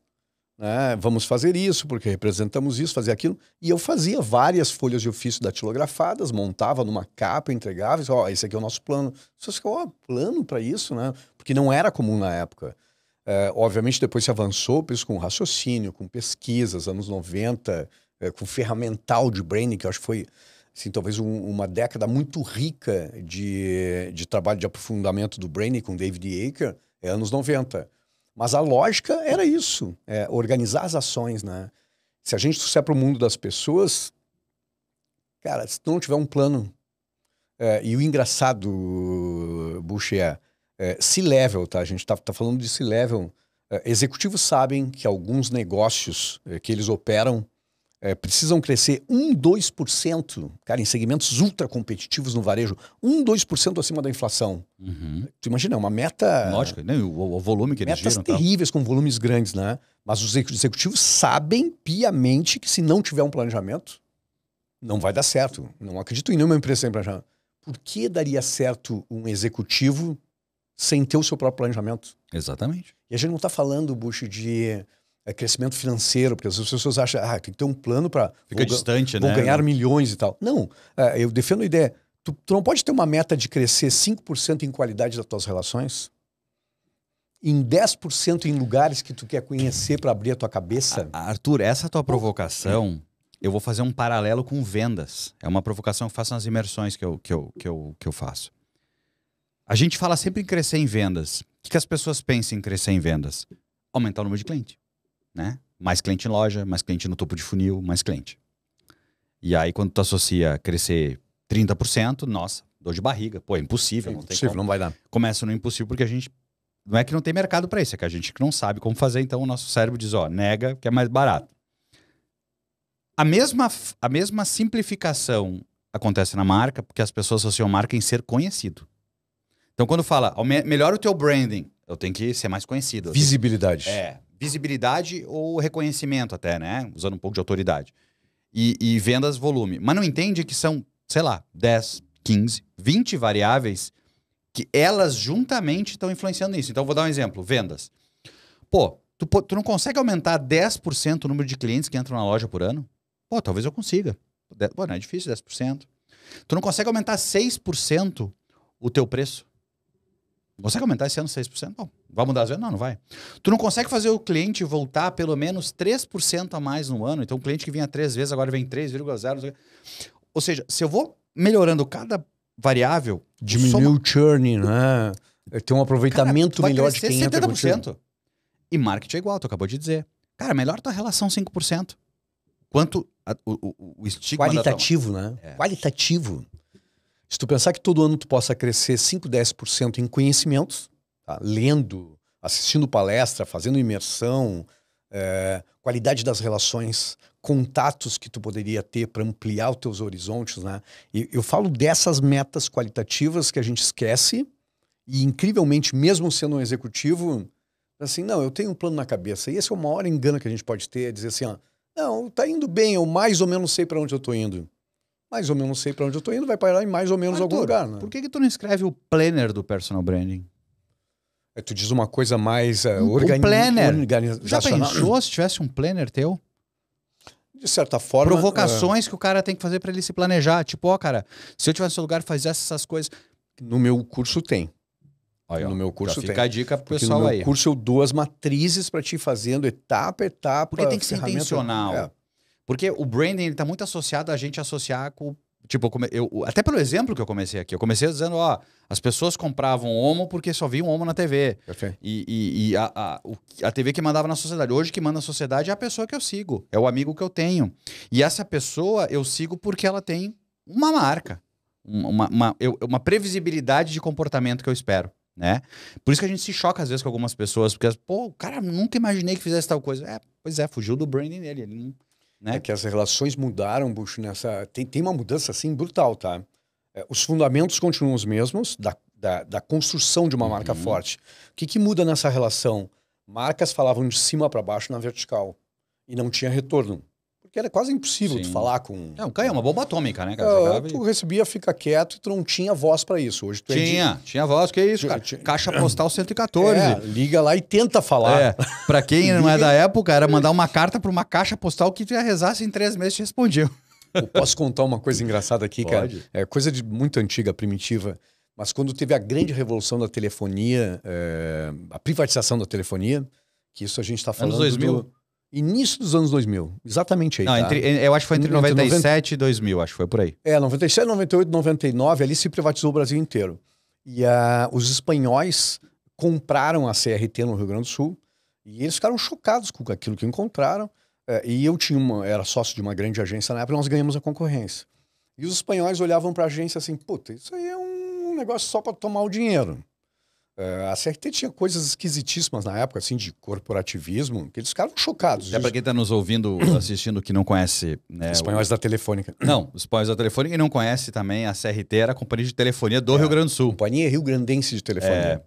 Speaker 1: né? Vamos fazer isso, porque representamos isso, fazer aquilo. E eu fazia várias folhas de ofício datilografadas, montava numa capa, entregava, ó, oh, esse aqui é o nosso plano. As pessoas ficam, ó, oh, plano para isso, né? Porque não era comum na época. É, obviamente, depois se avançou isso com raciocínio, com pesquisas, anos 90, é, com ferramental de branding, que eu acho que foi assim, talvez um, uma década muito rica de, de trabalho de aprofundamento do branding com David Aker, é anos 90. Mas a lógica era isso, é organizar as ações, né? Se a gente trouxer para o mundo das pessoas, cara, se tu não tiver um plano, é, e o engraçado, Bush, é, se é, C-level, tá? A gente tá, tá falando de C-level. É, executivos sabem que alguns negócios é, que eles operam é, precisam crescer 1, 2%, cara, em segmentos ultra competitivos no varejo, 1, 2% acima da inflação. Uhum. Tu imagina, é uma meta. Lógico, né? o, o volume que eles Metas terríveis, com volumes grandes, né? Mas os executivos sabem piamente que se não tiver um planejamento, não vai dar certo. Não acredito em nenhuma empresa sem planejamento. Por que daria certo um executivo sem ter o seu próprio planejamento? Exatamente. E a gente não está falando, Bush, de é, crescimento financeiro, porque as pessoas acham ah, tem que ter um plano para vou, distante, vou né? ganhar milhões e tal. Não, é, eu defendo a ideia. Tu, tu não pode ter uma meta de crescer 5% em qualidade das tuas relações? em 10% em lugares que tu quer conhecer para abrir a tua cabeça? Arthur,
Speaker 2: essa tua provocação, eu vou fazer um paralelo com vendas. É uma provocação que eu faço nas imersões que eu, que eu, que eu, que eu faço. A gente fala sempre em crescer em vendas. O que, as pessoas pensam em crescer em vendas? Aumentar o número de cliente né? Mais cliente em loja, mais cliente no topo de funil, mais cliente. E aí, quando tu associa crescer 30%, nossa, dor de barriga. Pô, é impossível. É não impossível, não vai dar. Começa no impossível porque a gente. Não é que não tem mercado para isso, é que a gente não sabe como fazer, então o nosso cérebro diz: ó, nega que é mais barato. A mesma, a mesma simplificação acontece na marca, porque as pessoas associam marca em ser conhecido. Então, quando fala, melhora o teu branding, eu tenho que ser mais conhecido. Visibilidade. É, visibilidade ou reconhecimento até, né? Usando um pouco de autoridade. E, e vendas volume. Mas não entende que são, sei lá, 10, 15, 20 variáveis que elas juntamente estão influenciando nisso. Então, vou dar um exemplo. Vendas. Pô, tu, tu não consegue aumentar 10% o número de clientes que entram na loja por ano? Pô, talvez eu consiga. Pô, não é difícil, 10%. Tu não consegue aumentar 6% o teu preço? Não consegue aumentar esse ano 6%? Bom, Vai mudar as vendas? Não, não vai. Tu não consegue fazer o cliente voltar pelo menos 3% a mais no ano. Então, o cliente que vinha três vezes, agora vem 3,0. Ou seja, se eu vou melhorando cada variável...
Speaker 1: Diminui soma... o churn, né? É Tem um aproveitamento Cara, melhor de quem 70%. entra com
Speaker 2: E marketing é igual, tu acabou de dizer. Cara, melhor tua relação 5%. Quanto a, o, o, o estigma... Qualitativo, né? É. Qualitativo.
Speaker 1: Se tu pensar que todo ano tu possa crescer 5, 10% em conhecimentos tá? lendo, assistindo palestra, fazendo imersão, é, qualidade das relações, contatos que tu poderia ter para ampliar os teus horizontes, né? E eu falo dessas metas qualitativas que a gente esquece e incrivelmente, mesmo sendo um executivo, assim, não, eu tenho um plano na cabeça. E esse é o maior engano que a gente pode ter, é dizer assim, ó, ah, não, tá indo bem, eu mais ou menos sei para onde eu tô indo. Mais ou menos sei para onde eu tô indo, vai parar em mais ou menos Arthur, algum lugar, né? Por que que tu não escreve
Speaker 2: o planner do personal branding? É, tu diz
Speaker 1: uma coisa mais uh, um, um planner. organizacional. Já pensou
Speaker 2: se tivesse um planner teu? De certa forma. Provocações uh... que o cara tem que fazer para ele se planejar. Tipo, ó, oh, cara, se eu tivesse no lugar, fazesse essas coisas. No meu curso tem. Aí, no meu curso fica tem. a dica pro pessoal aí. No meu aí. curso eu dou as matrizes para te fazendo etapa, etapa. Porque tem que ser intencional. É. Porque o branding ele tá muito associado a gente associar com Tipo, eu, até pelo exemplo que eu comecei aqui, eu comecei dizendo, ó, as pessoas compravam homo porque só viam homo na TV. Okay. E, e, e a, a, a, TV que mandava na sociedade. Hoje que manda na sociedade é a pessoa que eu sigo, é o amigo que eu tenho. E essa pessoa eu sigo porque ela tem uma marca, uma, uma, eu, uma previsibilidade de comportamento que eu espero. Né? Por isso que a gente se choca às vezes com algumas pessoas, porque, pô, cara nunca imaginei que fizesse tal coisa. É, pois é, fugiu do branding dele. Ele não
Speaker 1: né? É que as relações mudaram, Bush, nessa. Tem, tem uma mudança assim brutal, tá? É, os fundamentos continuam os mesmos da, da, da construção de uma uhum. marca forte. O que, que muda nessa relação? Marcas falavam de cima para baixo na vertical e não tinha retorno que era quase impossível Sim. de falar com. É, um canhão, é uma bomba atômica, né, cara? É, tu recebia fica quieto
Speaker 2: e tu não tinha voz para isso. Hoje tu Tinha, é de... tinha voz, que é isso, cara. Tinha... Caixa postal 114. É, liga lá e tenta falar. É, pra quem não é da época, era mandar uma carta pra uma caixa postal que tu ia rezasse assim, em três meses e te respondiam. posso contar uma coisa engraçada aqui, Pode. cara? É coisa de
Speaker 1: muito antiga, primitiva. Mas quando teve a grande revolução da telefonia, é, a privatização da telefonia, que isso a gente está falando. Anos 2000. Do, Início dos anos 2000, exatamente aí. Não, tá? entre, é, eu acho que foi entre, entre 97
Speaker 2: 90... e 2000, acho que foi por aí.
Speaker 1: É, 97, 98, 99, ali se privatizou o Brasil inteiro. E uh, os espanhóis compraram a CRT no Rio Grande do Sul e eles ficaram chocados com aquilo que encontraram. Uh, e eu tinha uma, era sócio de uma grande agência na época, e nós ganhamos a concorrência. E os espanhóis olhavam para a agência assim: puta, isso aí é um negócio só para tomar o dinheiro. Uh, ah, a CRT tinha coisas esquisitíssimas na época, assim, de corporativismo, que eles ficaram chocados. É para quem
Speaker 2: está nos ouvindo, assistindo, que não conhece... Né, espanhóis o... da Telefônica. Não, os espanhóis da Telefônica e não conhece também a CRT, era a Companhia de Telefonia do é, Rio Grande do Sul. Companhia Rio Grandense de Telefonia. É,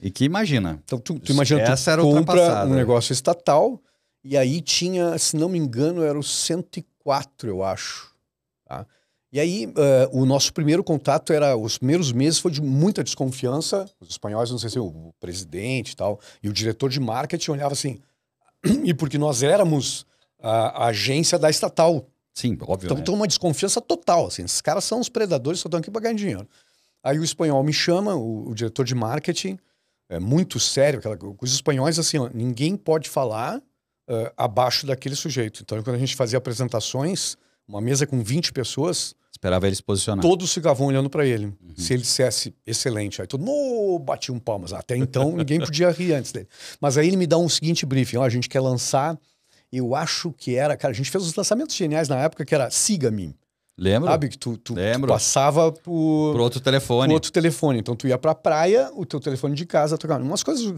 Speaker 2: e que imagina. Então, tu, tu imagina, essa tu era compra um
Speaker 1: negócio estatal e aí tinha, se não me engano, era o 104, eu acho, tá? E aí, uh, o nosso primeiro contato era, os primeiros meses foi de muita desconfiança. Os espanhóis, não sei se o presidente e tal, e o diretor de marketing olhava assim, e porque nós éramos a, a agência da estatal. Sim, óbvio. Então né? tem uma desconfiança total, assim, esses caras são os predadores, só estão aqui para ganhar dinheiro. Aí o espanhol me chama, o, o, diretor de marketing, é muito sério, aquela, os espanhóis, assim, ó, ninguém pode falar uh, abaixo daquele sujeito. Então, quando a gente fazia apresentações, uma mesa com 20 pessoas,
Speaker 2: Esperava ele se posicionar.
Speaker 1: Todos ficavam olhando para ele. Uhum. Se ele dissesse excelente, aí todo mundo batia um palmas. Até então, ninguém podia rir antes dele. Mas aí ele me dá um seguinte briefing: ó, a gente quer lançar. Eu acho que era, cara, a gente fez os lançamentos geniais na época que era Siga-me.
Speaker 2: Lembro. Sabe que tu, tu, tu
Speaker 1: passava por,
Speaker 2: outro telefone. outro
Speaker 1: telefone. Então tu ia pra praia, o teu telefone de casa tocava. Umas coisas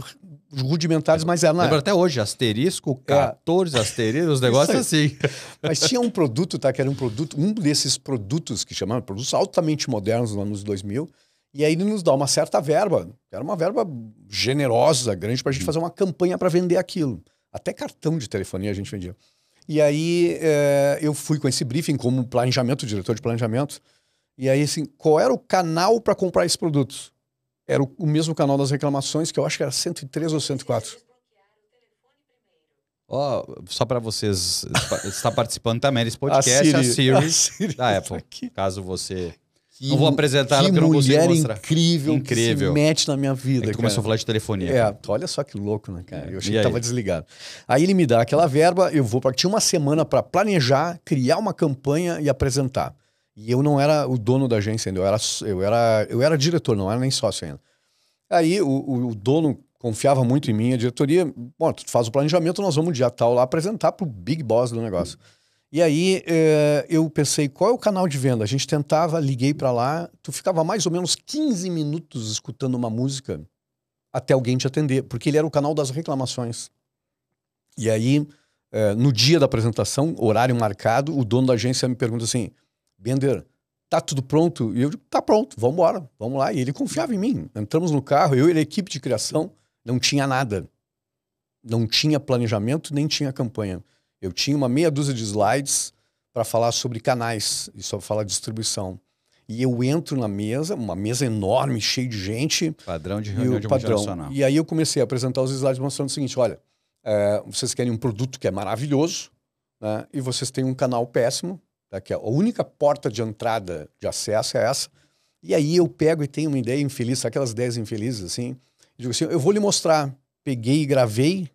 Speaker 1: rudimentares, mas era
Speaker 2: Lembro até hoje, asterisco, 14 é. asterisco, os negócios assim.
Speaker 1: mas tinha um produto, tá? Que era um produto, um desses produtos que chamavam, produtos altamente modernos nos anos 2000. E aí ele nos dá uma certa verba, era uma verba generosa, grande, pra gente hum. fazer uma campanha para vender aquilo. Até cartão de telefonia a gente vendia. E aí é, eu fui com esse briefing como planejamento, diretor de planejamento. E aí, assim, qual era o canal para comprar esses produtos? Era o, o, mesmo canal das reclamações, que eu acho que era 103 ou 104.
Speaker 2: Ó, oh, só para vocês, estar participando também desse podcast, a Siri, a Siri, a Siri da tá Apple. Aqui. Caso você que, não vou apresentar ela porque eu não mulher mostrar. incrível, incrível. Que se mete na minha vida. É que começou a falar de telefonia. É, cara. olha
Speaker 1: só que louco, né, cara? É, eu achei e que aí? tava desligado. Aí ele me dá aquela verba, eu vou para tinha uma semana para planejar, criar uma campanha e apresentar. E eu não era o dono da agência ainda, eu era eu era eu era diretor, não era nem sócio ainda. Aí o, o, o dono confiava muito em mim, a diretoria, bom, tu faz o planejamento, nós vamos dia tal lá apresentar pro big boss do negócio. Hum. E aí é, eu pensei, qual é o canal de venda? A gente tentava, liguei para lá, tu ficava mais ou menos 15 minutos escutando uma música até alguém te atender, porque ele era o canal das reclamações. E aí, é, no dia da apresentação, horário marcado, o dono da agência me pergunta assim, Bender, tá tudo pronto? E eu digo, tá pronto, vamos embora, vamos lá. E ele confiava em mim. Entramos no carro, eu e a equipe de criação, não tinha nada. Não tinha planejamento, nem tinha campanha. Eu tinha uma meia dúzia de slides para falar sobre canais e só falar distribuição. E eu entro na mesa, uma mesa enorme, cheia de gente. Padrão de reunião e de padrão. E aí eu comecei a apresentar os slides mostrando o seguinte: olha, é, vocês querem um produto que é maravilhoso, né, e vocês têm um canal péssimo, tá, que é a única porta de entrada de acesso é essa. E aí eu pego e tenho uma ideia infeliz, aquelas ideias infelizes assim. Digo assim: eu vou lhe mostrar. Peguei e gravei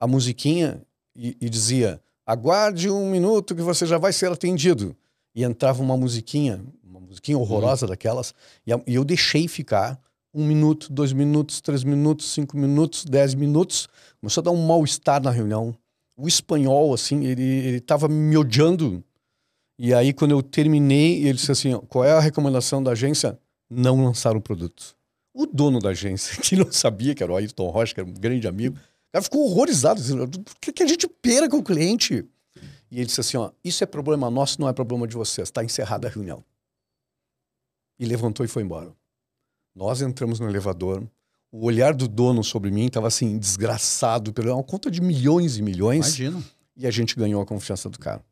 Speaker 1: a musiquinha e, e dizia: aguarde um minuto que você já vai ser atendido. E entrava uma musiquinha, uma musiquinha uhum. horrorosa uhum. daquelas, e, a, e eu deixei ficar um minuto, dois minutos, três minutos, cinco minutos, dez minutos. Começou a dar um mal-estar na reunião. O espanhol, assim, ele, ele me odiando. E aí, quando eu terminei, ele disse assim: qual é a recomendação da agência? Não lançar o produto. O dono da agência, que não sabia, que era o Ayrton Rocha, que era um grande amigo, cara ficou horrorizado. Dizendo, assim, Por que, que a gente pera com o cliente? E ele disse assim: ó, isso é problema nosso, não é problema de vocês. Está encerrada a reunião. E levantou e foi embora. Nós entramos no elevador. O olhar do dono sobre mim estava assim, desgraçado, pelo é uma conta de milhões e milhões. Imagino. E a gente ganhou a confiança do cara.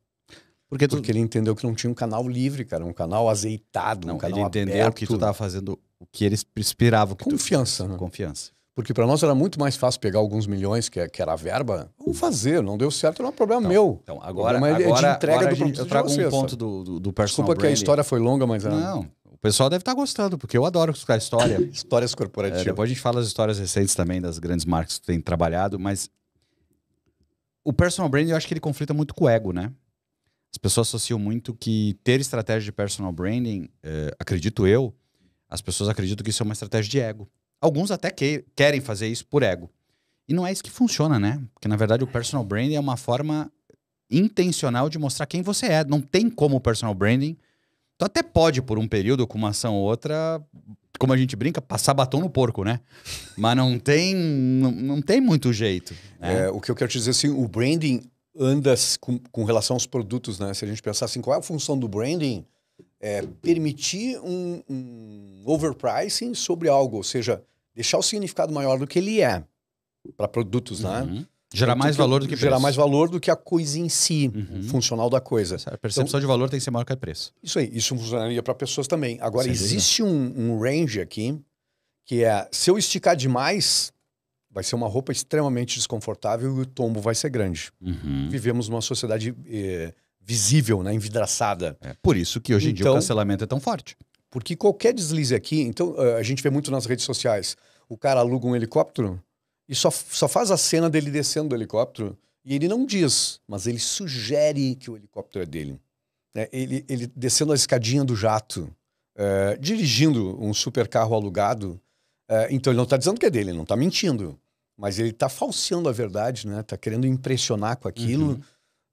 Speaker 1: Porque, tu... Porque ele entendeu que não tinha um canal livre, cara, um canal azeitado, não, um canal ele entendeu aberto. que tu estava fazendo o que eles inspiravam. confiança, tu... né? Confiança. Porque para nós era muito mais fácil pegar alguns milhões, que, é, que era a verba. Vamos fazer, não deu certo, não é problema então, meu. Então, agora, o problema agora, é de entrega agora do gente, Eu trago um ponto do, do, do personal Desculpa branding. que a história foi longa, mas... Não, é. não.
Speaker 2: o pessoal deve estar tá gostando, porque eu adoro escutar história. histórias corporativas. É, depois a gente fala as histórias recentes também das grandes marcas que tem trabalhado, mas o personal branding eu acho que ele conflita muito com o ego, né? As pessoas associam muito que ter estratégia de personal branding, eh, acredito eu, as pessoas acreditam que isso é uma estratégia de ego. Alguns até que, querem fazer isso por ego. E não é isso que funciona, né? Porque na verdade o personal branding é uma forma intencional de mostrar quem você é. Não tem como o personal branding. Tu até pode, por um período, com uma ação ou outra, como a gente brinca, passar batom no porco, né? Mas não tem, não, não tem muito jeito. Né? É, o que eu quero te dizer assim, o branding anda com, com relação
Speaker 1: aos produtos, né? Se a gente pensar assim, qual é a função do branding? é, permitir um, um overpricing sobre algo, ou seja, deixar o significado maior do que ele é para produtos, né? Uhum. Gerar mais que, valor do que gerar mais valor do que a coisa em si, uhum. funcional da coisa. A percepção então,
Speaker 2: de valor tem que ser maior que o preço.
Speaker 1: Isso aí, isso funcionaria para pessoas também. Agora Sem existe um, um, range aqui que é se eu esticar demais vai ser uma roupa extremamente desconfortável e o tombo vai ser grande. Uhum. Vivemos numa sociedade eh, visível, né? envidraçada. É
Speaker 2: por isso que hoje em então, dia o então, cancelamento
Speaker 1: é tão forte. Porque qualquer deslize aqui, então eh, a gente vê muito nas redes sociais, o cara aluga um helicóptero e só, só faz a cena dele descendo do helicóptero e ele não diz, mas ele sugere que o helicóptero é dele. É, ele, ele descendo a escadinha do jato, é, dirigindo um supercarro alugado, é, então ele não está dizendo que é dele, ele não está mentindo, mas ele está falseando a verdade, né? Está querendo impressionar com aquilo. Uhum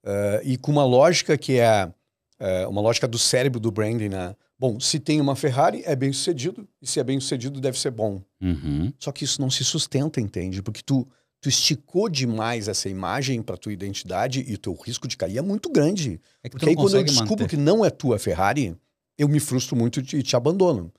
Speaker 1: Uh, e com uma lógica que é uh, uma lógica do cérebro do branding, né? Bom, se tem uma Ferrari, é bem sucedido, e se é bem sucedido, deve ser bom. Uhum. Só que isso não se sustenta, entende? Porque tu, tu esticou demais essa imagem para tua identidade e o teu risco de cair é muito grande. É Porque aí, quando eu descubro manter. que não é tua Ferrari, eu me frustro muito e te, abandono.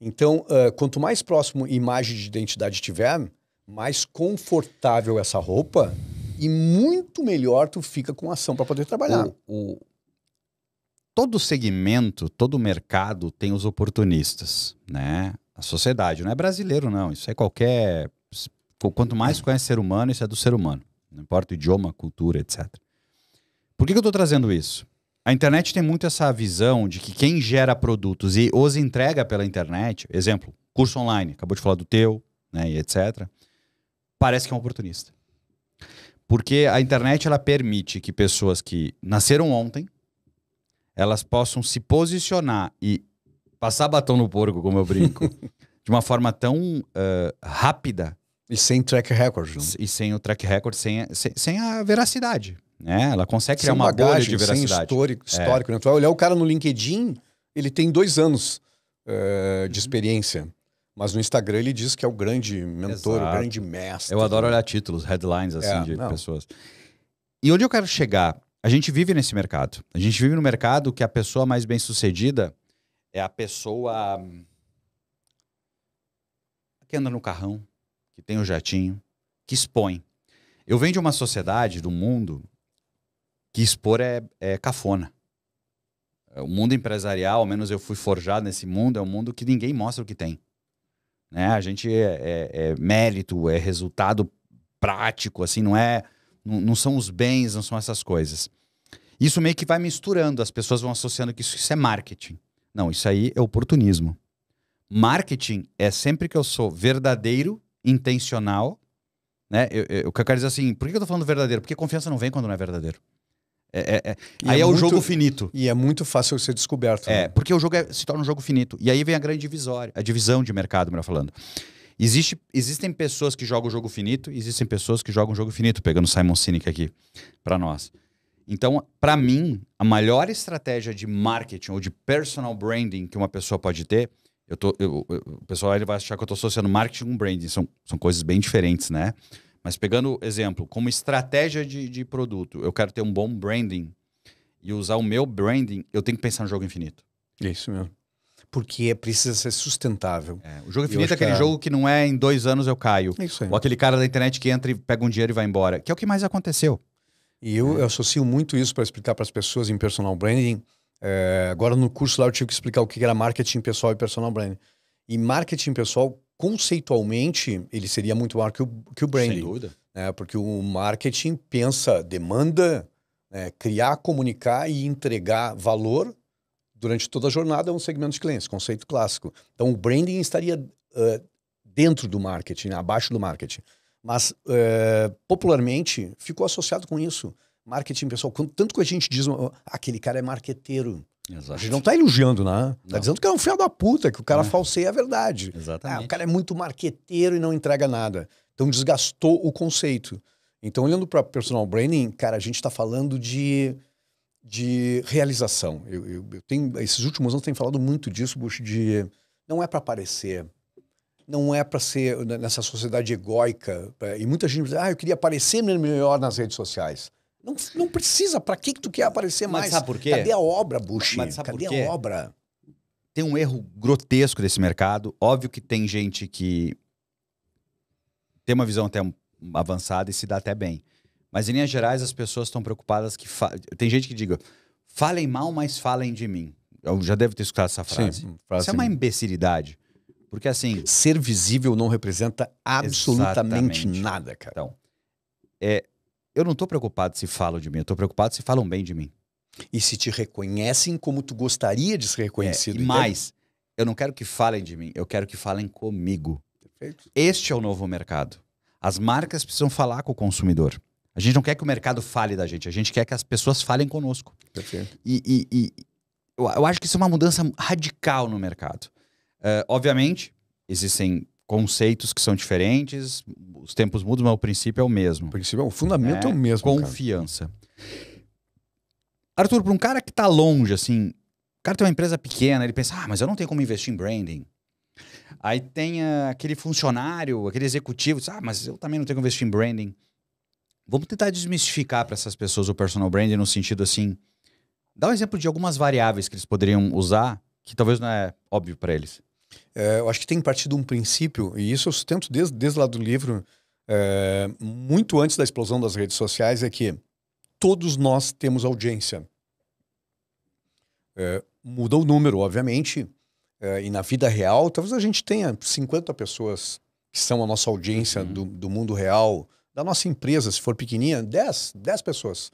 Speaker 1: Então, uh, quanto mais próximo imagem de identidade tiver, mais confortável essa roupa e muito melhor tu fica com ação para poder trabalhar.
Speaker 2: O, o, Todo segmento, todo mercado tem os oportunistas, né? A sociedade não é brasileiro, não. Isso é qualquer. Quanto mais conhece ser humano, isso é do ser humano. Não importa o idioma, cultura, etc. Por que, que eu estou trazendo isso? A internet tem muito essa visão de que quem gera produtos e os entrega pela internet, exemplo, curso online, acabou de falar do teu, né, e etc. Parece que é um oportunista. Porque a internet ela permite que pessoas que nasceram ontem elas possam se posicionar e passar batom no porco, como eu brinco, de uma forma tão uh, rápida. E sem track record. Né? E sem o track record, sem, sem, sem a veracidade. Né? Ela consegue criar uma bagagem, de veracidade. Sem histórico, histórico
Speaker 1: é. né? Tu vai olhar o cara no LinkedIn, ele tem dois anos
Speaker 2: uh, de experiência. Mas no Instagram ele diz que é o grande mentor, Exato. o grande mestre. Eu adoro olhar títulos, headlines assim é, de não. pessoas. E onde eu quero chegar? A gente vive nesse mercado. A gente vive no mercado que a pessoa mais bem sucedida é a pessoa hum, que anda no carrão, que tem o jatinho, que expõe. Eu venho de uma sociedade, do mundo, que expor é, é cafona. É, o mundo empresarial, ao menos eu fui forjado nesse mundo, é um mundo que ninguém mostra o que tem. Né? A gente é, é, é mérito, é resultado prático, assim, não é. Não, não, são os bens, não são essas coisas. Isso meio que vai misturando, as pessoas vão associando que isso, isso é marketing. Não, isso aí é oportunismo. Marketing é sempre que eu sou verdadeiro, intencional, né? Eu, eu, eu quero dizer assim, por que eu tô falando verdadeiro? Porque confiança não vem quando não é verdadeiro. É, é, é. aí é, é, o muito, jogo finito. E é
Speaker 1: muito fácil ser descoberto. É, né?
Speaker 2: porque o jogo é, se torna um jogo finito. E aí vem a grande divisória, a divisão de mercado, melhor falando. Existe, existem pessoas que jogam o jogo finito, existem pessoas que jogam o jogo finito, pegando Simon Sinek aqui para nós. Então, para mim, a melhor estratégia de marketing ou de personal branding que uma pessoa pode ter, eu tô, eu, eu, o pessoal ele vai achar que eu estou associando marketing com branding, são, são coisas bem diferentes, né? Mas pegando exemplo, como estratégia de, de produto, eu quero ter um bom branding e usar o meu branding, eu tenho que pensar no jogo infinito. É isso mesmo. Porque é, precisa ser sustentável. É,
Speaker 1: o jogo infinito é aquele que é... jogo
Speaker 2: que não é em dois anos eu caio. É isso aí. Ou aquele cara da internet que entra e pega um dinheiro e vai embora. Que é o que mais aconteceu. E eu, eu associo muito isso para explicar para as
Speaker 1: pessoas em personal branding. agora no curso lá eu tive que explicar o que era marketing pessoal e personal branding. E marketing pessoal conceitualmente, ele seria muito maior que o, que o branding. Sem dúvida. Né? Porque o marketing pensa demanda, né, criar, comunicar e entregar valor durante toda a jornada é um segmento de clientes, conceito clássico. Então, o branding estaria uh, dentro do marketing, né, abaixo do marketing. Mas, uh, popularmente, ficou associado com isso. Marketing pessoal. Tanto que a gente diz, aquele cara é marqueteiro. Exato. A gente não tá elogiando, né? Tá não. Tá dizendo que é um filho da puta, que o cara é. falseia a verdade. Exatamente. Ah, o cara é muito marqueteiro e não entrega nada. Então desgastou o conceito. Então, olhando para personal branding, cara, a gente está falando de, de realização. Eu, eu, eu, tenho, esses últimos anos tenho falado muito disso, Bush, de não é para aparecer, não é para ser nessa sociedade egóica. e muita gente diz, ah, eu queria aparecer melhor nas redes sociais. Não, não precisa. Para que, que tu quer aparecer mais? Mas sabe por quê? Cadê a obra, Bush? Mas sabe Cadê por quê? a obra? Tem um erro
Speaker 2: grotesco desse mercado. Óbvio que tem gente que tem uma visão até avançada e se dá até bem. Mas em linhas gerais, as pessoas estão preocupadas que. Fa... Tem gente que diga, falem mal, mas falem de mim. Eu já devo ter escutado essa frase. Sim, frase hum, Isso é assim. uma imbecilidade. Porque assim. Ser visível não representa absolutamente exatamente. nada, cara. Então, é, eu não estou preocupado se falam de mim, eu estou preocupado se falam bem de mim. E se te reconhecem como tu gostaria de ser reconhecido. É, e mais, eu não quero que falem de mim, eu quero que falem comigo. Perfeito. Este é o novo mercado. As marcas precisam falar com o consumidor. A gente não quer que o mercado fale da gente, a gente quer que as pessoas falem conosco. Perfeito. E, e, e eu, eu, acho que isso é uma mudança radical no mercado. Uh, obviamente, existem conceitos que são diferentes, os tempos mudam, mas o princípio é o mesmo. O princípio é o fundamento é, é o mesmo. Confiança. Cara. Arthur, para um cara que está longe, assim, o cara tem uma empresa pequena, ele pensa, ah, mas eu não tenho como investir em branding. Aí tem uh, aquele funcionário, aquele executivo, diz, ah, mas eu também não tenho como investir em branding. Vamos tentar desmistificar para essas pessoas o personal branding no sentido assim, dá um exemplo de algumas variáveis que eles poderiam usar que talvez não é óbvio para eles é, eu acho que tem partido um princípio, e isso eu sustento desde, desde lá do livro, é,
Speaker 1: muito antes da explosão das redes sociais, é que todos nós temos audiência. É, muda o número, obviamente, é, e na vida real, talvez a gente tenha 50 pessoas que são a nossa audiência uhum. do, do, mundo real, da nossa empresa, se for pequenininha, 10, 10 pessoas.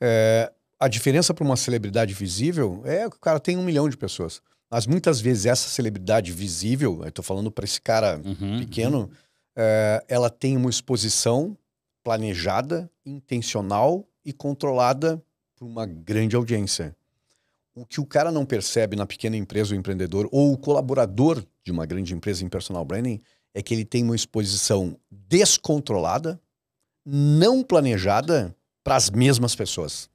Speaker 1: É, a diferença para uma celebridade visível é que o cara tem um milhão de pessoas. Mas muitas vezes essa celebridade visível, eu tô falando para esse cara uhum, pequeno, uhum. É, ela tem uma exposição planejada, intencional e controlada por uma grande audiência. O que o cara não percebe na pequena empresa, o empreendedor ou o colaborador de uma grande empresa em personal branding é que ele tem uma exposição descontrolada, não planejada para as mesmas pessoas.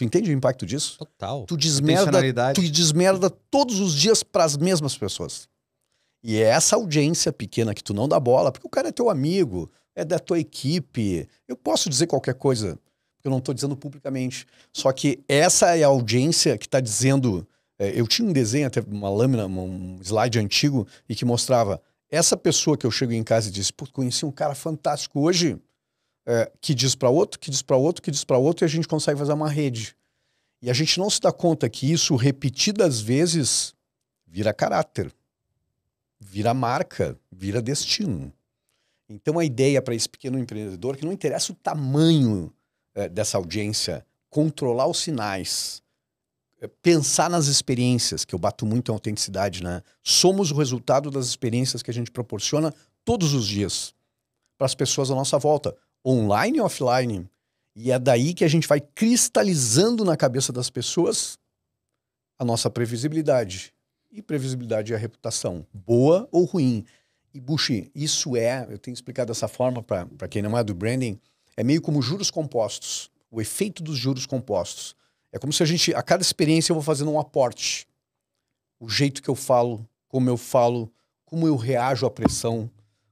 Speaker 1: Tu entende o impacto disso? Total. Tu desmerda, tu desmerda todos os dias para as mesmas pessoas. E é essa audiência pequena que tu não dá bola, porque o cara é teu amigo, é da tua equipe. Eu posso dizer qualquer coisa, porque eu não estou dizendo publicamente. Só que essa é a audiência que está dizendo. É, eu tinha um desenho, até uma lâmina, um slide antigo, e que mostrava essa pessoa que eu chego em casa e disse: Pô, conheci um cara fantástico hoje é, que diz para outro, que diz para outro, que diz para outro, e a gente consegue fazer uma rede. E a gente não se dá conta que isso, repetidas vezes, vira caráter, vira marca, vira destino. Então, a ideia para esse pequeno empreendedor, que não interessa o tamanho é, dessa audiência, controlar os sinais, é, pensar nas experiências, que eu bato muito em autenticidade, né? Somos o resultado das experiências que a gente proporciona todos os dias para as pessoas à nossa volta online e offline. E é daí que a gente vai cristalizando na cabeça das pessoas a nossa previsibilidade. E previsibilidade é a reputação, boa ou ruim. E, Bushi, isso é, eu tenho explicado dessa forma para quem não é do branding, é meio como juros compostos, o efeito dos juros compostos. É como se a gente, a cada experiência, eu vou fazendo um aporte. O jeito que eu falo, como eu falo, como eu reajo à pressão,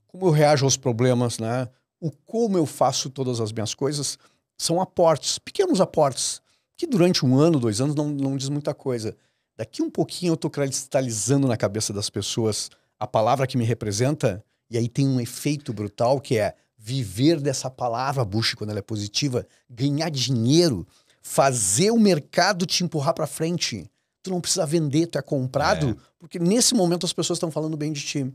Speaker 1: como eu reajo aos problemas, né? o como eu faço todas as minhas coisas são aportes, pequenos aportes, que durante um ano, dois anos não, não diz muita coisa. Daqui um pouquinho eu estou cristalizando na cabeça das pessoas a palavra que me representa, e aí tem um efeito brutal que é viver dessa palavra, Bush, quando ela é positiva, ganhar dinheiro, fazer o mercado te empurrar para frente. Tu não precisa vender, tu é comprado, é. porque nesse momento as pessoas estão falando bem de ti.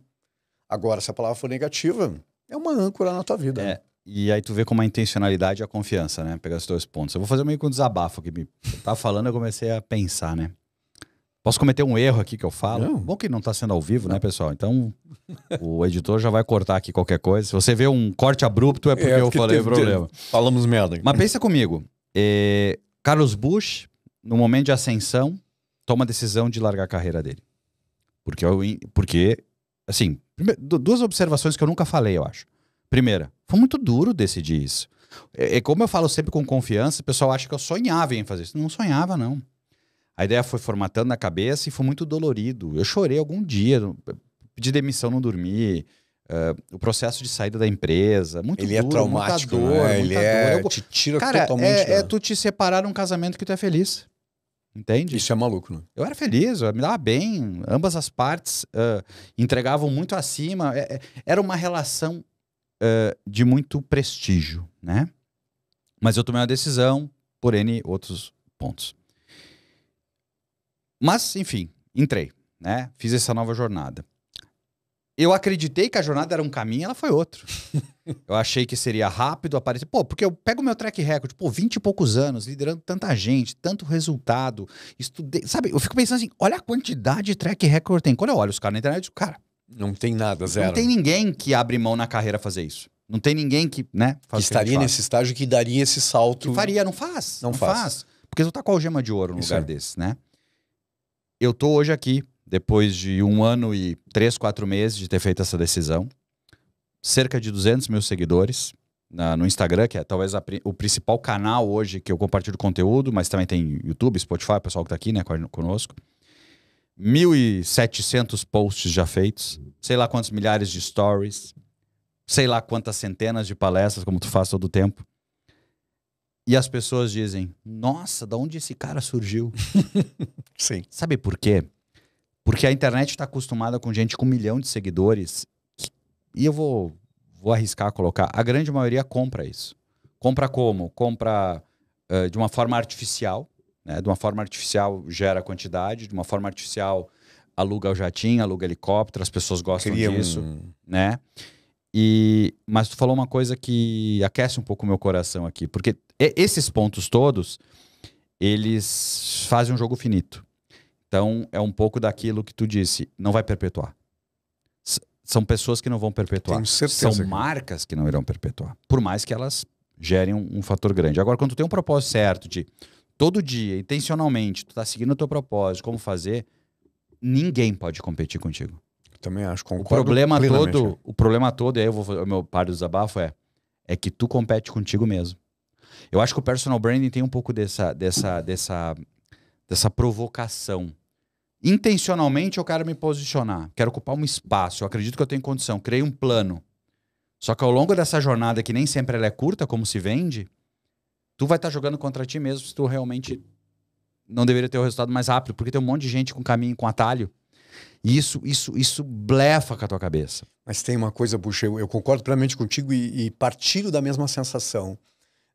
Speaker 1: Agora, se a palavra for negativa, é uma âncora na tua vida.
Speaker 2: É. Né? E aí tu vê como a intencionalidade e a confiança, né? Pegar os dois pontos. Eu vou fazer meio que um desabafo que me tá falando, eu comecei a pensar, né? Posso cometer um erro aqui que eu falo? Não. Bom que não tá sendo ao vivo, né, não. né, pessoal? Então, o editor já vai cortar aqui qualquer coisa. Se você vê um corte abrupto, é porque, é, eu falei teve, problema. Teve. Falamos merda. Mas pensa comigo. É, Carlos Bush, no momento de ascensão, toma a decisão de largar a carreira dele. Porque, eu, é porque assim, duas observações que eu nunca falei, eu acho. Primeira, foi muito duro decidir isso. É, é, como eu falo sempre com confiança, o pessoal acha que eu sonhava em fazer isso. Não sonhava, não. A ideia foi formatando na cabeça e foi muito dolorido. Eu chorei algum dia, pedi demissão, não dormi. Uh, o processo de saída da empresa, muito Ele é duro, né? é traumático, muita dor, né? Ele é, Eu, te tira cara, totalmente. É, é tu te separar num casamento que tu é feliz. Entende? Isso é maluco, né? Eu era feliz, eu me dava bem. Ambas as partes uh, entregavam muito acima. É, é era uma relação uh, de muito prestígio, né? Mas eu tomei uma decisão por N outros pontos. Mas, enfim, entrei, né? Fiz essa nova jornada. Eu acreditei que a jornada era um caminho, ela foi outro. Eu achei que seria rápido aparecer. Pô, porque eu pego meu track record, pô, 20 e poucos anos, liderando tanta gente, tanto resultado, estudei. Sabe, eu fico pensando assim: olha a quantidade de track record tem. Quando eu olho os caras na internet, o cara. Não tem nada, zero. Não tem ninguém que abre mão na carreira fazer isso. Não tem ninguém que, né? Que estaria que nesse estágio que daria esse salto. Que faria, não faz. Não, não faz. faz. Porque eu tá com a algema de ouro no isso lugar é. desse, né? Eu tô hoje aqui, depois de um ano e três, quatro meses de ter feito essa decisão cerca de 200 mil seguidores na, no Instagram, que é talvez a, o principal canal hoje que eu compartilho conteúdo, mas também tem YouTube, Spotify, o pessoal que está aqui né, conosco. 1.700 posts já feitos, sei lá quantos milhares de stories, sei lá quantas centenas de palestras, como tu faz todo o tempo. E as pessoas dizem: Nossa, da onde esse cara surgiu? Sim. Sabe por quê? Porque a internet está acostumada com gente com um milhão de seguidores e eu vou, vou arriscar colocar, a grande maioria compra isso. Compra como? Compra uh, de uma forma artificial, né? de uma forma artificial gera quantidade, de uma forma artificial aluga o jatinho, aluga helicóptero, as pessoas gostam Cria disso, um... né? E, mas tu falou uma coisa que aquece um pouco o meu coração aqui, porque esses pontos todos, eles fazem um jogo finito. Então, é um pouco daquilo que tu disse, não vai perpetuar são pessoas que não vão perpetuar. São que... marcas que não irão perpetuar. Por mais que elas gerem um, um, fator grande. Agora, quando tu tem um propósito certo de todo dia, intencionalmente, tu tá seguindo o teu propósito, como fazer, ninguém pode competir contigo. Eu também acho, concordo. O problema todo, o problema todo, e aí eu vou, o meu par do desabafo é, é que tu compete contigo mesmo. Eu acho que o personal branding tem um pouco dessa, dessa, dessa, dessa provocação Intencionalmente eu quero me posicionar, quero ocupar um espaço, eu acredito que eu tenho condição, criei um plano. Só que ao longo dessa jornada, que nem sempre ela é curta, como se vende, tu vai estar tá jogando contra ti mesmo se tu realmente não deveria ter o resultado mais rápido, porque tem um monte de gente com caminho, com atalho. E isso, isso, isso blefa com a tua cabeça. Mas tem uma coisa, Buxa, eu, eu, concordo plenamente contigo e, e, partilho da
Speaker 1: mesma sensação.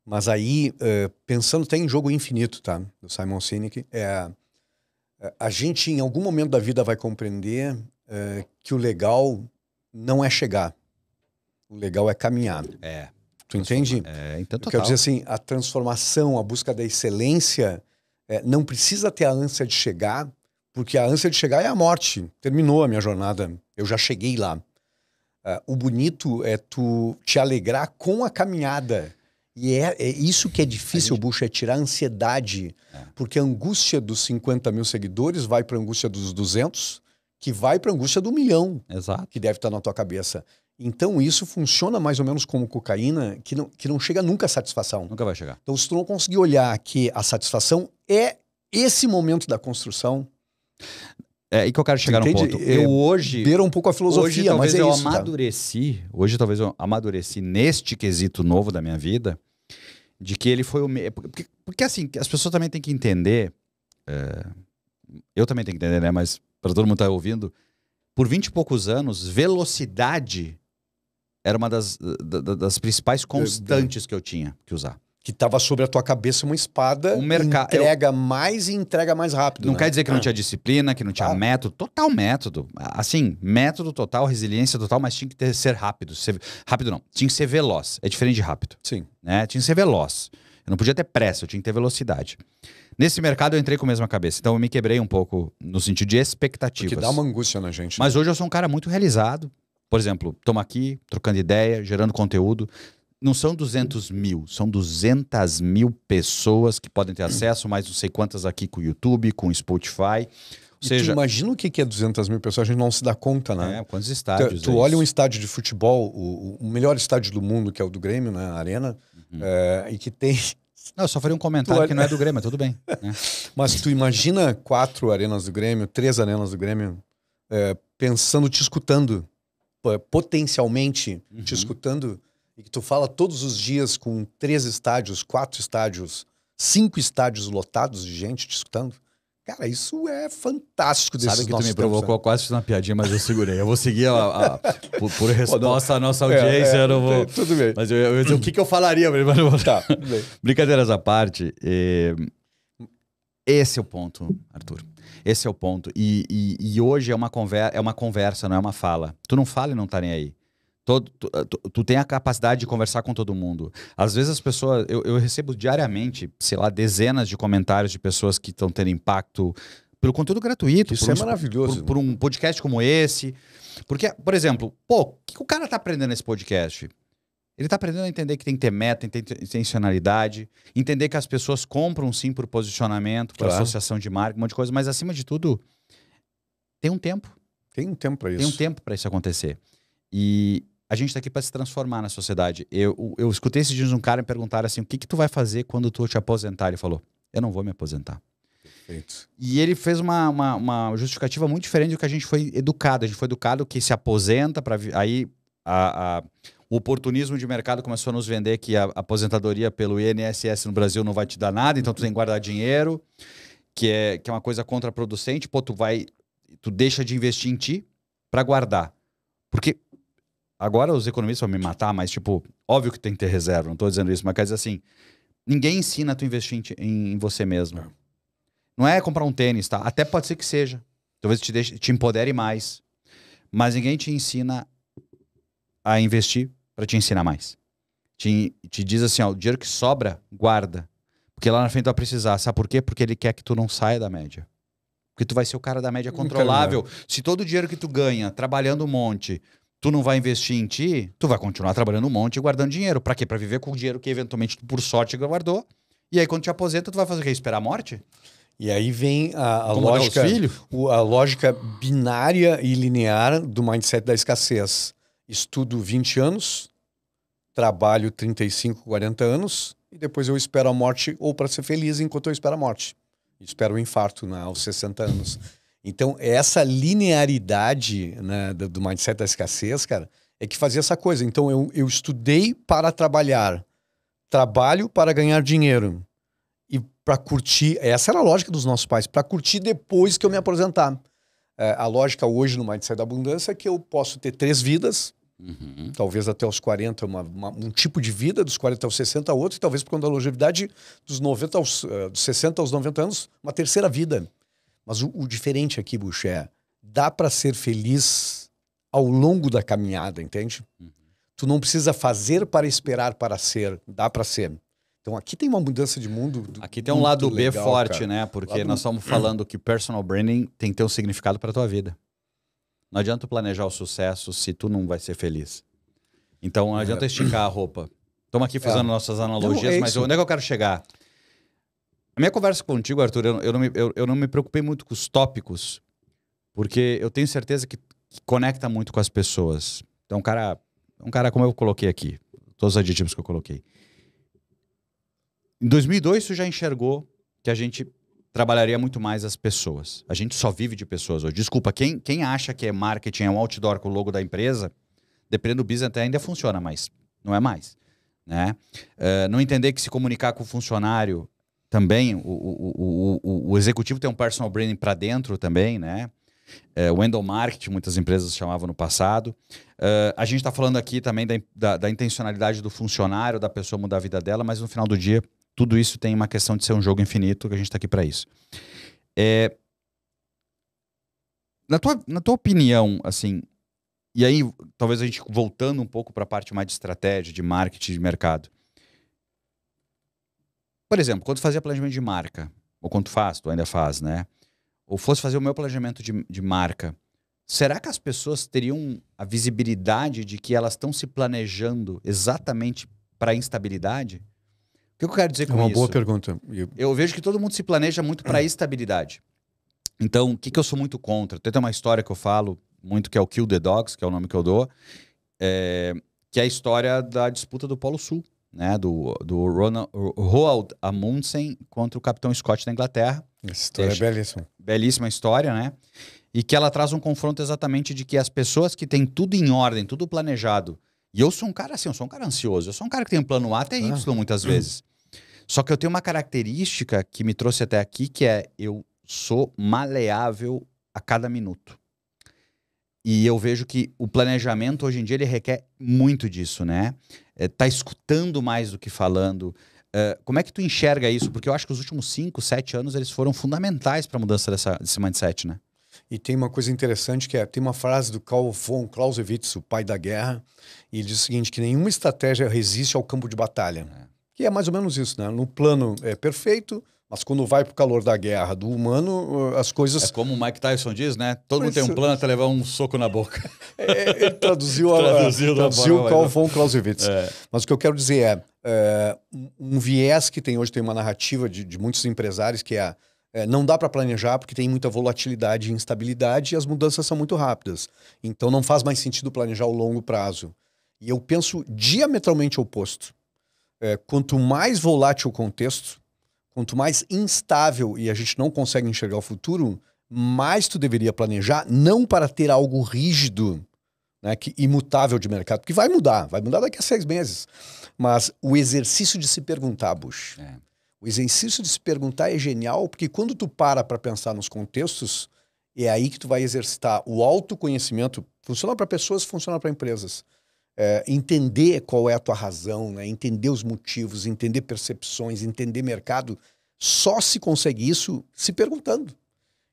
Speaker 1: Mas aí, uh, pensando, tem jogo infinito, tá? Do Simon Sinek. É, a gente em algum momento da vida vai compreender é, que o legal não é chegar. O legal é caminhar. É. Tu entende? É, então total. Quer dizer assim, a transformação, a busca da excelência, é, não precisa ter a ânsia de chegar, porque a ânsia de chegar é a morte. Terminou a minha jornada, eu já cheguei lá. Ah, o bonito é tu te alegrar com a caminhada. E é, é, isso que é difícil, gente... Bush, é tirar a ansiedade. É. Porque a angústia dos 50 mil seguidores vai para a angústia dos 200, que vai para a angústia do milhão, Exato. que deve estar tá na tua cabeça. Então isso funciona mais ou menos como cocaína, que não, que não chega nunca à satisfação. Nunca vai chegar. Então se tu não conseguir olhar que a satisfação é esse momento da construção...
Speaker 2: É aí que eu quero chegar Entende? num ponto. Eu hoje. Beira um pouco a filosofia, hoje, mas é eu isso, tá? amadureci. Tá? Hoje talvez eu amadureci neste quesito novo da minha vida, de que ele foi o. Me... Porque, porque assim, as pessoas também têm que entender. É... Eu também tenho que entender, né? Mas para todo mundo estar tá ouvindo, por vinte e poucos anos, velocidade era uma das, das, das principais constantes que eu tinha que usar que estava sobre a tua cabeça uma espada o mercado é entrega eu... mais
Speaker 1: e entrega mais rápido. Não né? quer dizer que ah. não tinha
Speaker 2: disciplina, que não tinha ah. método, total método. Assim, método total, resiliência total, mas tinha que ter, ser rápido. Ser, rápido não, tinha que ser veloz. É diferente de rápido. Sim. Né? Tinha que ser veloz. Eu não podia ter pressa, eu tinha que ter velocidade. Nesse mercado eu entrei com a mesma cabeça, então eu me quebrei um pouco no sentido de expectativas. Que dá uma
Speaker 1: angústia na gente. Mas né? hoje
Speaker 2: eu sou um cara muito realizado. Por exemplo, estamos aqui trocando ideia, gerando conteúdo não são 200 mil, são 200 mil pessoas que podem ter acesso, mais não sei quantas aqui com o YouTube, com o Spotify. Ou seja, imagina o que é 200 mil pessoas, a gente não se dá conta,
Speaker 1: né? É, quantos estádios. Tu, tu é olha um estádio de futebol, o, o, melhor estádio do mundo, que é o do Grêmio, né? A Arena, uhum. é, e que tem.
Speaker 2: Não, eu só faria um comentário que não é do Grêmio, tudo bem.
Speaker 1: Né? Mas tu imagina quatro arenas do Grêmio, três arenas do Grêmio, eh, pensando, te escutando, potencialmente uhum. te escutando e que tu fala todos os dias com três estádios, quatro estádios, cinco estádios lotados de gente te escutando. Cara, isso é fantástico desse Sabe que tu me provocou né?
Speaker 2: quase fiz uma piadinha, mas eu segurei. Eu vou seguir a, a por, por, resposta à nossa é, audiência, é, é, eu não vou. Tudo bem. Mas eu, eu, eu o que, que eu falaria mas ele? vou... tá, Brincadeiras à parte, é, esse é o ponto, Arthur. Esse é o ponto. E, e, e hoje é uma, conver, é uma conversa, não é uma fala. Tu não fala e não tá nem aí. Todo, tu, eh, tu, tu, tem a capacidade de conversar com todo mundo. Às vezes as pessoas. Eu, eu recebo diariamente, sei lá, dezenas de comentários de pessoas que estão tendo impacto pelo conteúdo gratuito. Isso é um, maravilhoso. Por, né? por, um podcast como esse. Porque, por exemplo, pô, o que o cara tá aprendendo nesse podcast? Ele está aprendendo a entender que tem que ter meta, tem que ter intencionalidade, entender que as pessoas compram sim por posicionamento, por claro. associação de marca, um monte de coisa, mas acima de tudo, tem um tempo. Tem um tempo para isso. Tem um tempo para isso acontecer. E, a gente está aqui para se transformar na sociedade. Eu, eu escutei esses dias um cara me perguntar assim: o que, que tu vai fazer quando tu te aposentar? Ele falou: eu não vou me aposentar. E ele fez uma, uma, uma, justificativa muito diferente do que a gente foi educado. A gente foi educado que se aposenta para aí a, a, o oportunismo de mercado começou a nos vender que a aposentadoria pelo INSS no Brasil não vai te dar nada, então tu tem que guardar dinheiro, que é, que é uma coisa contraproducente. Pô, tu vai, tu deixa de investir em ti para guardar, porque Agora os economistas vão me matar, mas, tipo, óbvio que tem que ter reserva, não estou dizendo isso, mas quer dizer assim: ninguém ensina a tu investir em, em você mesmo. É. Não é comprar um tênis, tá? Até pode ser que seja. Talvez te, deixe, te empodere mais. Mas ninguém te ensina a investir para te ensinar mais. Te, te diz assim: ó, o dinheiro que sobra, guarda. Porque lá na frente tu vai precisar. Sabe por quê? Porque ele quer que tu não saia da média. Porque tu vai ser o cara da média controlável. Se todo o dinheiro que tu ganha, trabalhando um monte, tu não vai investir em ti, tu vai continuar trabalhando um monte e guardando dinheiro. Para quê? Para viver com o dinheiro que eventualmente, por sorte, guardou. E aí, quando te aposenta, tu vai fazer o quê? Esperar a morte? E aí vem a, a lógica, o, a lógica binária e linear
Speaker 1: do mindset da escassez. Estudo 20 anos, trabalho 35, 40 anos e depois eu espero a morte ou para ser feliz enquanto eu espero a morte. Espero o um infarto né, aos 60 anos. Então, essa linearidade né, do, do mindset da escassez, cara, é que fazia essa coisa. Então, eu, eu estudei para trabalhar, trabalho para ganhar dinheiro e para curtir. Essa era a lógica dos nossos pais, para curtir depois que eu me aposentar. É, a lógica hoje no mindset da abundância é que eu posso ter três vidas, Uhum. Talvez até os 40, uma, uma, um tipo de vida, dos 40 aos 60, outro, e talvez por conta da longevidade, dos, 90 aos, uh, dos 60 aos 90 anos, uma terceira vida. Mas o, o diferente aqui, Bush, é dá para ser feliz ao longo da caminhada, entende? Uhum. Tu não precisa fazer para esperar para
Speaker 2: ser, dá para ser.
Speaker 1: Então aqui tem uma mudança de mundo. Aqui tem um lado legal, B forte, cara. né? Porque lado... nós estamos falando
Speaker 2: que personal branding tem que ter um significado para tua vida. Não adianta tu planejar o sucesso se tu não vai ser feliz. Então não adianta é. esticar a roupa. Estamos aqui é. fazendo é. nossas então, analogias, não, é mas onde é que eu quero chegar? A minha conversa contigo, Arthur, eu, eu não me, eu, eu, não me preocupei muito com os tópicos, porque eu tenho certeza que, que conecta muito com as pessoas. Então, um cara, um cara como eu coloquei aqui, todos os adjetivos que eu coloquei. Em 2002, você já enxergou que a gente trabalharia muito mais as pessoas. A gente só vive de pessoas hoje. Desculpa, quem, quem acha que é marketing, é um outdoor com o logo da empresa, dependendo do business até ainda funciona, mas não é mais. Né? Uh, não entender que se comunicar com o funcionário também o, o, o, o executivo tem um personal branding para dentro também, né? É, o endomarketing, muitas empresas chamavam no passado. Uh, a gente está falando aqui também da, da, da, intencionalidade do funcionário, da pessoa mudar a vida dela, mas no final do dia, tudo isso tem uma questão de ser um jogo infinito, que a gente está aqui para isso. É, na, tua, na tua opinião, assim, e aí talvez a gente voltando um pouco para a parte mais de estratégia, de marketing, de mercado, por exemplo, quando fazia planejamento de marca, ou quando faz, tu ainda faz, né? Ou fosse fazer o meu planejamento de, de marca, será que as pessoas teriam a visibilidade de que elas estão se planejando exatamente para instabilidade? O que eu quero dizer é com isso? É uma boa pergunta. Eu... eu... vejo que todo mundo se planeja muito para estabilidade. Então, o que, que eu sou muito contra? Tem uma história que eu falo muito, que é o Kill the Dogs, que é o nome que eu dou, é... que é a história da disputa do Polo Sul né, do, do Ronald, Roald Amundsen contra o capitão Scott da Inglaterra. Essa história é, é belíssima. Belíssima história, né? E que ela traz um confronto exatamente de que as pessoas que têm tudo em ordem, tudo planejado, e eu sou um cara assim, eu sou um cara ansioso, eu sou um cara que tem um plano A até Y ah. muitas vezes. Só que eu tenho uma característica que me trouxe até aqui, que é eu sou maleável a cada minuto. E eu vejo que o planejamento hoje em dia ele requer muito disso, né? É, tá escutando mais do que falando. É, como é que tu enxerga isso? Porque eu acho que os últimos 5, 7 anos eles foram fundamentais para a mudança dessa, desse mindset, né? E tem uma coisa interessante que é, tem uma frase do Karl
Speaker 1: von Clausewitz, o pai da guerra, e ele diz o seguinte, que nenhuma estratégia resiste ao campo de batalha. É. Que é mais ou menos isso, né? No plano é, perfeito, mas quando vai para o calor da guerra
Speaker 2: do humano, eh, as coisas. É como o Mike Tyson diz, né? Todo Mas mundo tem um plano até levar um soco na boca.
Speaker 1: É, é ele traduziu, a, traduziu, a, traduziu o Carl von Clausewitz. É. Mas o que eu quero dizer é, eh, um viés que tem hoje, tem uma narrativa de, de muitos empresários que é, é não dá para planejar porque tem muita volatilidade e instabilidade e as mudanças são muito rápidas. Então não faz mais sentido planejar o longo prazo. E eu penso diametralmente oposto. quanto mais volátil o contexto, Quanto mais instável e a gente não consegue enxergar o futuro, mais tu deveria planejar, não para ter algo rígido, né, que imutável de mercado, que vai mudar, vai mudar daqui a seis meses. Mas o exercício de se perguntar, Bush, é. o exercício de se perguntar é genial, porque quando tu para para pensar nos contextos, é aí que tu vai exercitar o autoconhecimento. Funciona para pessoas, funciona para empresas é, entender qual é a tua razão, né? entender os motivos, entender percepções, entender mercado, só se consegue isso se perguntando.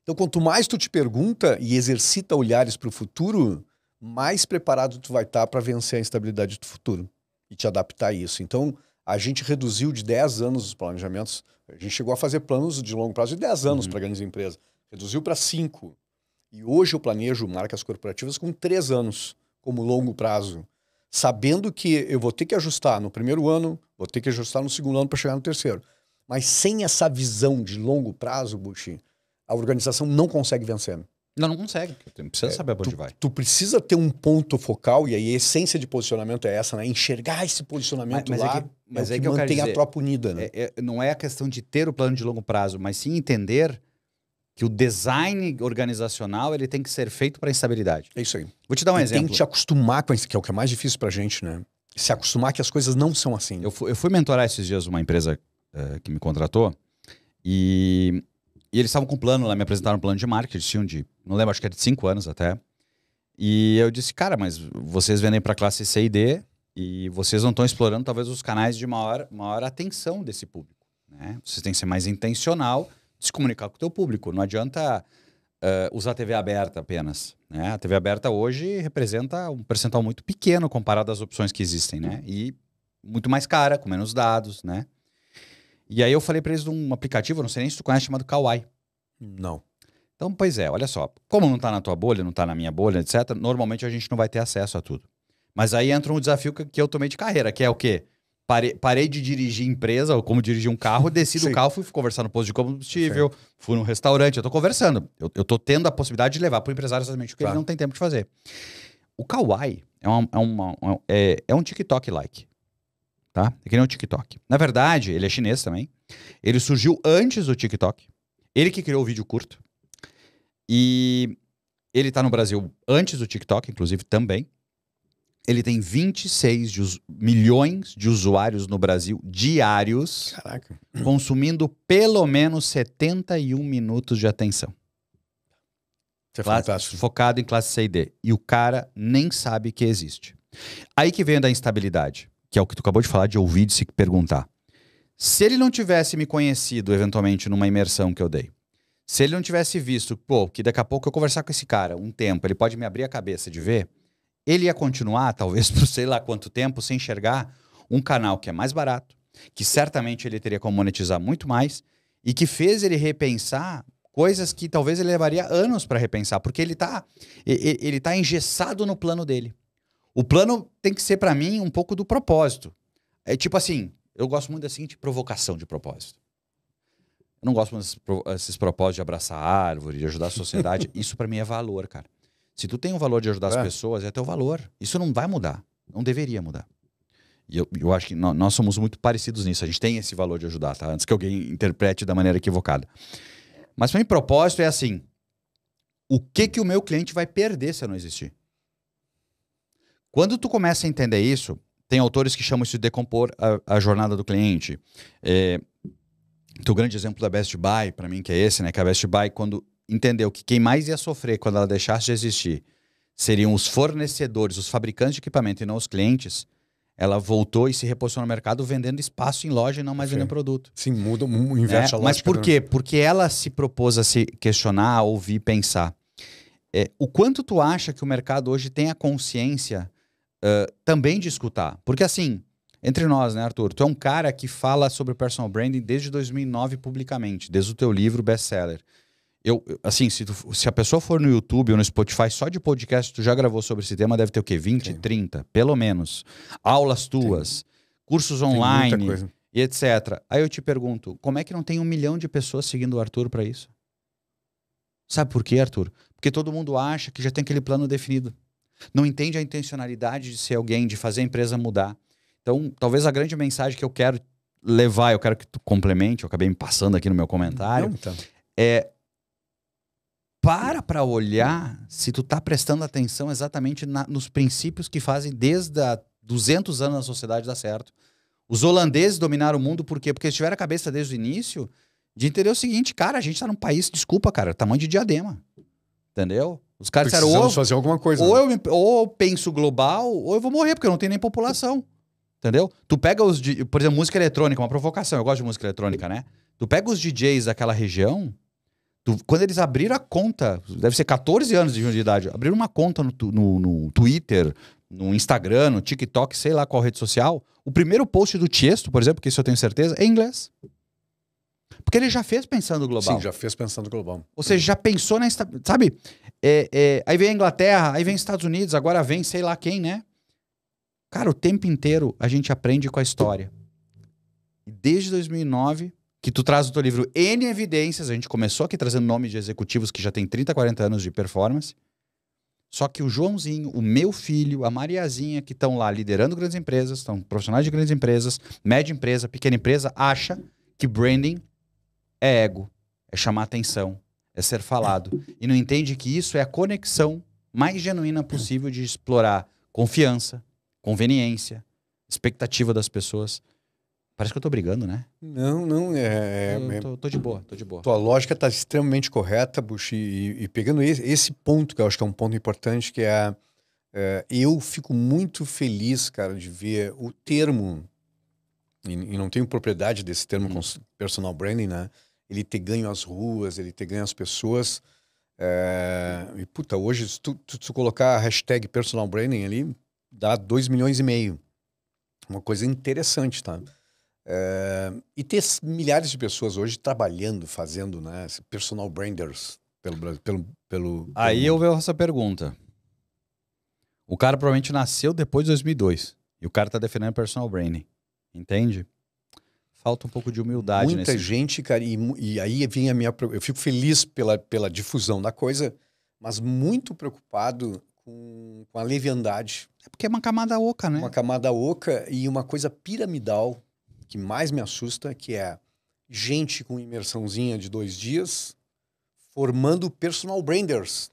Speaker 1: Então, quanto mais tu te pergunta e exercita olhares para o futuro, mais preparado tu vai estar tá para vencer a instabilidade do futuro e te adaptar a isso. Então, a gente reduziu de 10 anos os planejamentos. A gente chegou a fazer planos de longo prazo de 10 anos uhum. para grandes empresas. Reduziu para 5. E hoje eu planejo marcas corporativas com 3 anos como longo prazo sabendo que eu vou ter que ajustar no primeiro ano, vou ter que ajustar no segundo ano para chegar no terceiro. Mas sem essa visão de longo prazo, Buxi, a organização não consegue vencer. Né?
Speaker 2: Não, não consegue. Precisa saber para onde vai.
Speaker 1: Tu precisa ter um ponto focal, e aí a essência de posicionamento é essa, né? Enxergar esse posicionamento mas, é é mas lá, é que, mas é, que, que mantém a tropa
Speaker 2: unida. Né? É, é, não é a questão de ter o plano de longo prazo, mas sim entender que o design organizacional ele tem que ser feito para instabilidade. É isso aí. Vou te dar um e exemplo. Tem que te
Speaker 1: acostumar com isso, que é o que é mais difícil para gente, né? Se acostumar que as coisas não são assim. Eu
Speaker 2: fui, eu fui mentorar esses dias uma empresa uh, que me contratou e, e eles estavam com um plano lá, me apresentaram um plano de marketing, tinham um de, não lembro, acho que era de cinco anos até. E eu disse, cara, mas vocês vendem para classe C e D e vocês não estão explorando talvez os canais de maior, maior atenção desse público. Né? Vocês têm que ser mais intencional se comunicar com o teu público. Não adianta uh, usar TV aberta apenas. Né? A TV aberta hoje representa um percentual muito pequeno comparado às opções que existem, né? E muito mais cara, com menos dados, né? E aí eu falei para eles de um aplicativo, não sei nem se tu conhece, chamado Kawai. Não. Então, pois é, olha só. Como não está na tua bolha, não está na minha bolha, etc., normalmente a gente não vai ter acesso a tudo. Mas aí entra um desafio que eu tomei de carreira, que é o quê? Parei, parei de dirigir empresa, ou como dirigir um carro, desci do carro, fui conversar no posto de combustível, Sim. fui num restaurante, eu tô conversando. Eu, eu tô tendo a possibilidade de levar pro empresário exatamente o que claro. ele tá. não tem tempo de fazer. O Kawaii é, uma, é, uma, é, é, é um TikTok-like tá? É que nem o TikTok. Na verdade, ele é chinês também. Ele surgiu antes do TikTok. Ele que criou o vídeo curto. E ele tá no Brasil antes do TikTok, inclusive, também ele tem 26 de milhões de usuários no Brasil diários, Caraca. consumindo pelo menos 71 minutos de atenção. Isso é classe, fantástico. Focado em classe C e D. E o cara nem sabe que existe. Aí que vem da instabilidade, que é o que tu acabou de falar, de ouvir, de se perguntar. Se ele não tivesse me conhecido, eventualmente, numa imersão que eu dei, se ele não tivesse visto, pô, que daqui a pouco eu conversar com esse cara um tempo, ele pode me abrir a cabeça de ver, ele ia continuar, talvez, por sei lá quanto tempo, sem enxergar um canal que é mais barato, que certamente ele teria como monetizar muito mais e que fez ele repensar coisas que talvez ele levaria anos para repensar, porque ele está ele tá engessado no plano dele. O plano tem que ser para mim um pouco do propósito. É tipo assim, eu gosto muito da seguinte provocação de propósito. Eu não gosto desses propósitos de abraçar a árvore, de ajudar a sociedade. Isso para mim é valor, cara. Se tu tem o valor de ajudar é. as pessoas, é teu valor. Isso não vai mudar. Não deveria mudar. E eu, eu acho que nós, nós somos muito parecidos nisso. A gente tem esse valor de ajudar, tá? Antes que alguém interprete da maneira equivocada. Mas para mim, propósito é assim: o que que o meu cliente vai perder se eu não existir? Quando tu começa a entender isso, tem autores que chamam isso de decompor a, a jornada do cliente. É, o grande exemplo da Best Buy, para mim, que é esse, né? Que a Best Buy, quando entendeu que quem mais ia sofrer quando ela deixasse de existir seriam os fornecedores, os fabricantes de equipamento e não os clientes, ela voltou e se reposicionou no mercado vendendo espaço em loja e não mais Sim. vendendo produto. Sim, muda, inverte é, a lógica. Mas por quê? Porque ela se propôs a se questionar, a ouvir, pensar. É, o quanto tu acha que o mercado hoje tem a consciência uh, também de escutar? Porque assim, entre nós, né, Arthur? Tu é um cara que fala sobre personal branding desde 2009 publicamente, desde o teu livro best-seller. Eu, assim, se, tu, se a pessoa for no YouTube ou no Spotify, só de podcast tu já gravou sobre esse tema, deve ter o quê? 20, Sim. 30, pelo menos. Aulas tuas, cursos online e etc. Aí eu te pergunto, como é que não tem um milhão de pessoas seguindo o Arthur para isso? Sabe por quê, Arthur? Porque todo mundo acha que já tem aquele plano definido. Não entende a intencionalidade de ser alguém, de fazer a empresa mudar. Então, talvez a grande mensagem que eu quero levar, eu quero que tu complemente, eu acabei me passando aqui no meu comentário, não, tá. é para para olhar se tu tá prestando atenção exatamente na, nos princípios que fazem desde há 200 anos na sociedade dar certo. Os holandeses dominaram o mundo por quê? Porque eles tiveram a cabeça desde o início de entender o seguinte, cara, a gente tá num país, desculpa, cara, tamanho de diadema. Entendeu? Os caras disseram, ou, fazer alguma coisa, ou, né? eu, ou eu penso global, ou eu vou morrer, porque eu não tenho nem população. Entendeu? Tu pega os. Por exemplo, música eletrônica, uma provocação. Eu gosto de música eletrônica, né? Tu pega os DJs daquela região, Tu, quando eles abriram a conta, deve ser 14 anos de idade, abriram uma conta no, no, no, Twitter, no Instagram, no TikTok, sei lá qual rede social. O primeiro post do Tiesto, por exemplo, que isso eu tenho certeza, é em inglês. Porque ele já fez pensando global. Sim, já fez pensando global. Ou seja, já pensou na. Sabe? É, é, aí vem a Inglaterra, aí vem Estados Unidos, agora vem sei lá quem, né? Cara, o tempo inteiro a gente aprende com a história. desde 2009 que tu traz o teu livro N Evidências. A gente começou aqui trazendo nomes de executivos que já tem 30, 40 anos de performance. Só que o Joãozinho, o meu filho, a Mariazinha, que estão lá liderando grandes empresas, estão profissionais de grandes empresas, média empresa, pequena empresa, acha que branding é ego, é chamar atenção, é ser falado. E não entende que isso é a conexão mais genuína possível de explorar confiança, conveniência, expectativa das pessoas. Parece que eu tô brigando, né?
Speaker 1: Não, não, é. Eu é, é. tô, tô de boa, tô de boa.
Speaker 2: Tua lógica tá
Speaker 1: extremamente correta, Bush, e, e pegando esse, esse, ponto, que eu acho que é um ponto importante, que é, é eu fico muito feliz, cara, de ver o termo, e, e não tenho propriedade desse termo hum. com personal branding, né? Ele ter ganho as ruas, ele ter ganho as pessoas. É, e puta, hoje, se tu, tu, tu colocar a hashtag personal branding ali, dá 2 milhões e meio. Uma coisa interessante, tá? Eh, e ter milhares de pessoas hoje trabalhando, fazendo, né? Personal
Speaker 2: branders pelo Brasil. Pelo, pelo, pelo Aí mundo. eu vejo essa pergunta. O cara provavelmente nasceu depois de 2002 e o cara tá defendendo personal branding. Entende? Falta um pouco de humildade Muita nesse... gente, cara, e, e aí vem a minha. Eu fico
Speaker 1: feliz pela, pela difusão da coisa, mas muito preocupado com, com a leviandade. É porque é uma camada oca, né? Uma camada oca e uma coisa piramidal que mais me assusta, que é gente com imersãozinha de dois dias formando personal branders.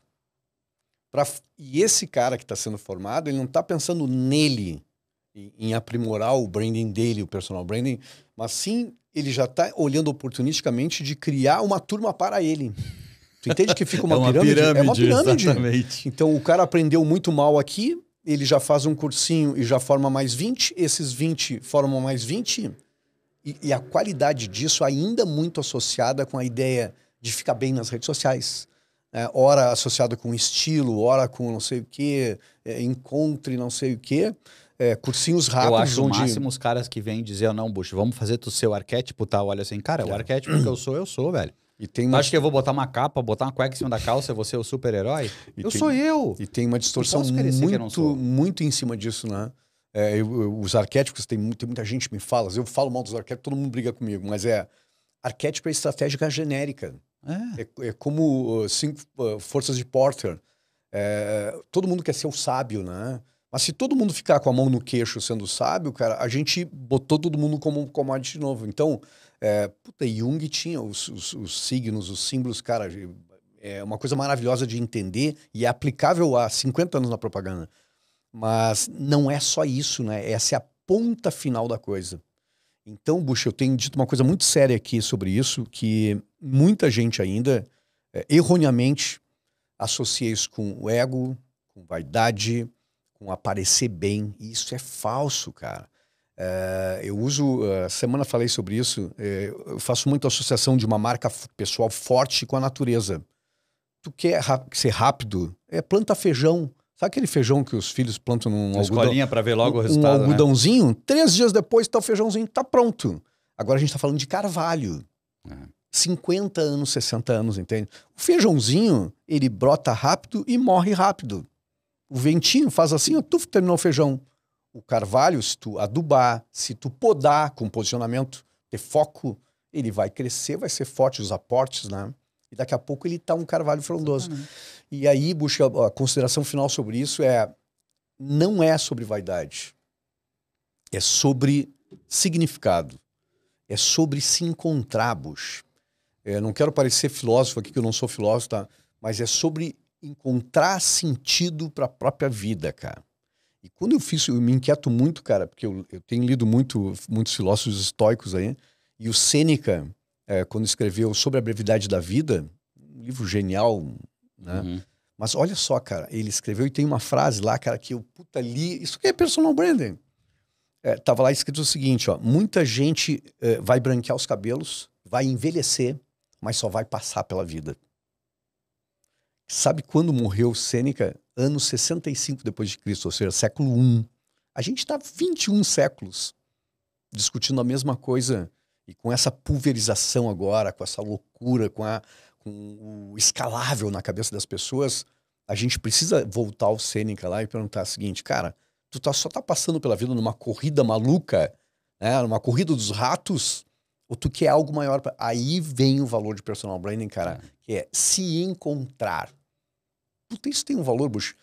Speaker 1: Pra, e esse cara que está sendo formado, ele não está pensando nele, em, aprimorar o branding dele, o personal branding, mas sim ele já está olhando oportunisticamente de criar uma turma para ele. Tu entende que fica uma, é uma pirâmide? pirâmide? É uma pirâmide. Exatamente. Então o cara aprendeu muito mal aqui, ele já faz um cursinho e já forma mais 20, esses 20 formam mais 20, e, e a qualidade disso ainda muito associada com a ideia de ficar bem nas redes sociais. É, ora associado com estilo, ora com não sei o quê, é, encontre não sei o quê. É, cursinhos rápidos. Eu acho onde... o máximo
Speaker 2: os caras que vêm dizer, não, Bush, vamos fazer do seu arquétipo tal. Olha assim, cara, o arquétipo que eu sou, eu sou, velho. E tem uma... Acho que eu vou botar uma capa, botar uma cueca em cima da calça, você é o super-herói? Eu tem... sou
Speaker 1: eu! E tem uma distorção muito, muito em cima disso, né? É, eu, eu, os arquétipos, tem, tem muita gente que me fala, eu falo mal dos arquétipos, todo mundo briga comigo, mas é arquétipo é estratégica genérica. É, é, é como uh, cinco uh, forças de Porter. É, todo mundo quer ser o sábio, né? Mas se todo mundo ficar com a mão no queixo sendo sábio, cara, a gente botou todo mundo como um comadre de novo. Então, é, puta, Jung tinha os, os, os signos, os símbolos, cara, é uma coisa maravilhosa de entender e é aplicável há 50 anos na propaganda. Mas não é só isso, né? Essa é a ponta final da coisa. Então, Bush, eu tenho dito uma coisa muito séria aqui sobre isso, que muita gente ainda, é, erroneamente, associa isso com o ego, com vaidade, com aparecer bem. E isso é falso, cara. É, eu uso, uh, semana falei sobre isso, é, eu faço muita associação de uma marca pessoal forte com a natureza. Tu quer ser rápido? É planta feijão. Sabe aquele feijão que os filhos plantam num uma algodão? Escolinha para ver logo o resultado. Um né? algodãozinho, né? três dias depois tá o feijãozinho, tá pronto. Agora a gente tá falando de carvalho. Uhum. 50 anos, 60 anos, entende? O feijãozinho, ele brota rápido e morre rápido. O ventinho faz assim, tu terminou o feijão o carvalho, se tu adubar, se tu podar com posicionamento, ter foco, ele vai crescer, vai ser forte os aportes, né? E daqui a pouco ele tá um carvalho frondoso. Uhum. E aí, Bush a consideração final sobre isso é não é sobre vaidade. É sobre significado. É sobre se encontrar, Bush. É, não quero parecer filósofo aqui, que eu não sou filósofo, tá? mas é sobre encontrar sentido para a própria vida, cara. Quando eu fiz, eu me inquieto muito, cara, porque eu, eu tenho lido muito, muitos filósofos estoicos aí, e o Sêneca, é, quando escreveu sobre a brevidade da vida, um livro genial, né? Uhum. Mas olha só, cara, ele escreveu e tem uma frase lá, cara, que eu puta li. Isso que é personal branding. É, tava lá escrito o seguinte, ó. Muita gente é, vai branquear os cabelos, vai envelhecer, mas só vai passar pela vida. Sabe quando morreu Sêneca? anos 65 depois de Cristo, ou seja, século I. A gente está 21 séculos discutindo a mesma coisa e com essa pulverização agora, com essa loucura, com, a, com o escalável na cabeça das pessoas, a gente precisa voltar ao Sêneca lá e perguntar o seguinte, cara, tu tá, só tá passando pela vida numa corrida maluca, né, numa corrida dos ratos, ou tu quer algo maior? Pra... Aí vem o valor de personal branding, cara, é. que é se encontrar. Puta, isso tem um valor, Bush.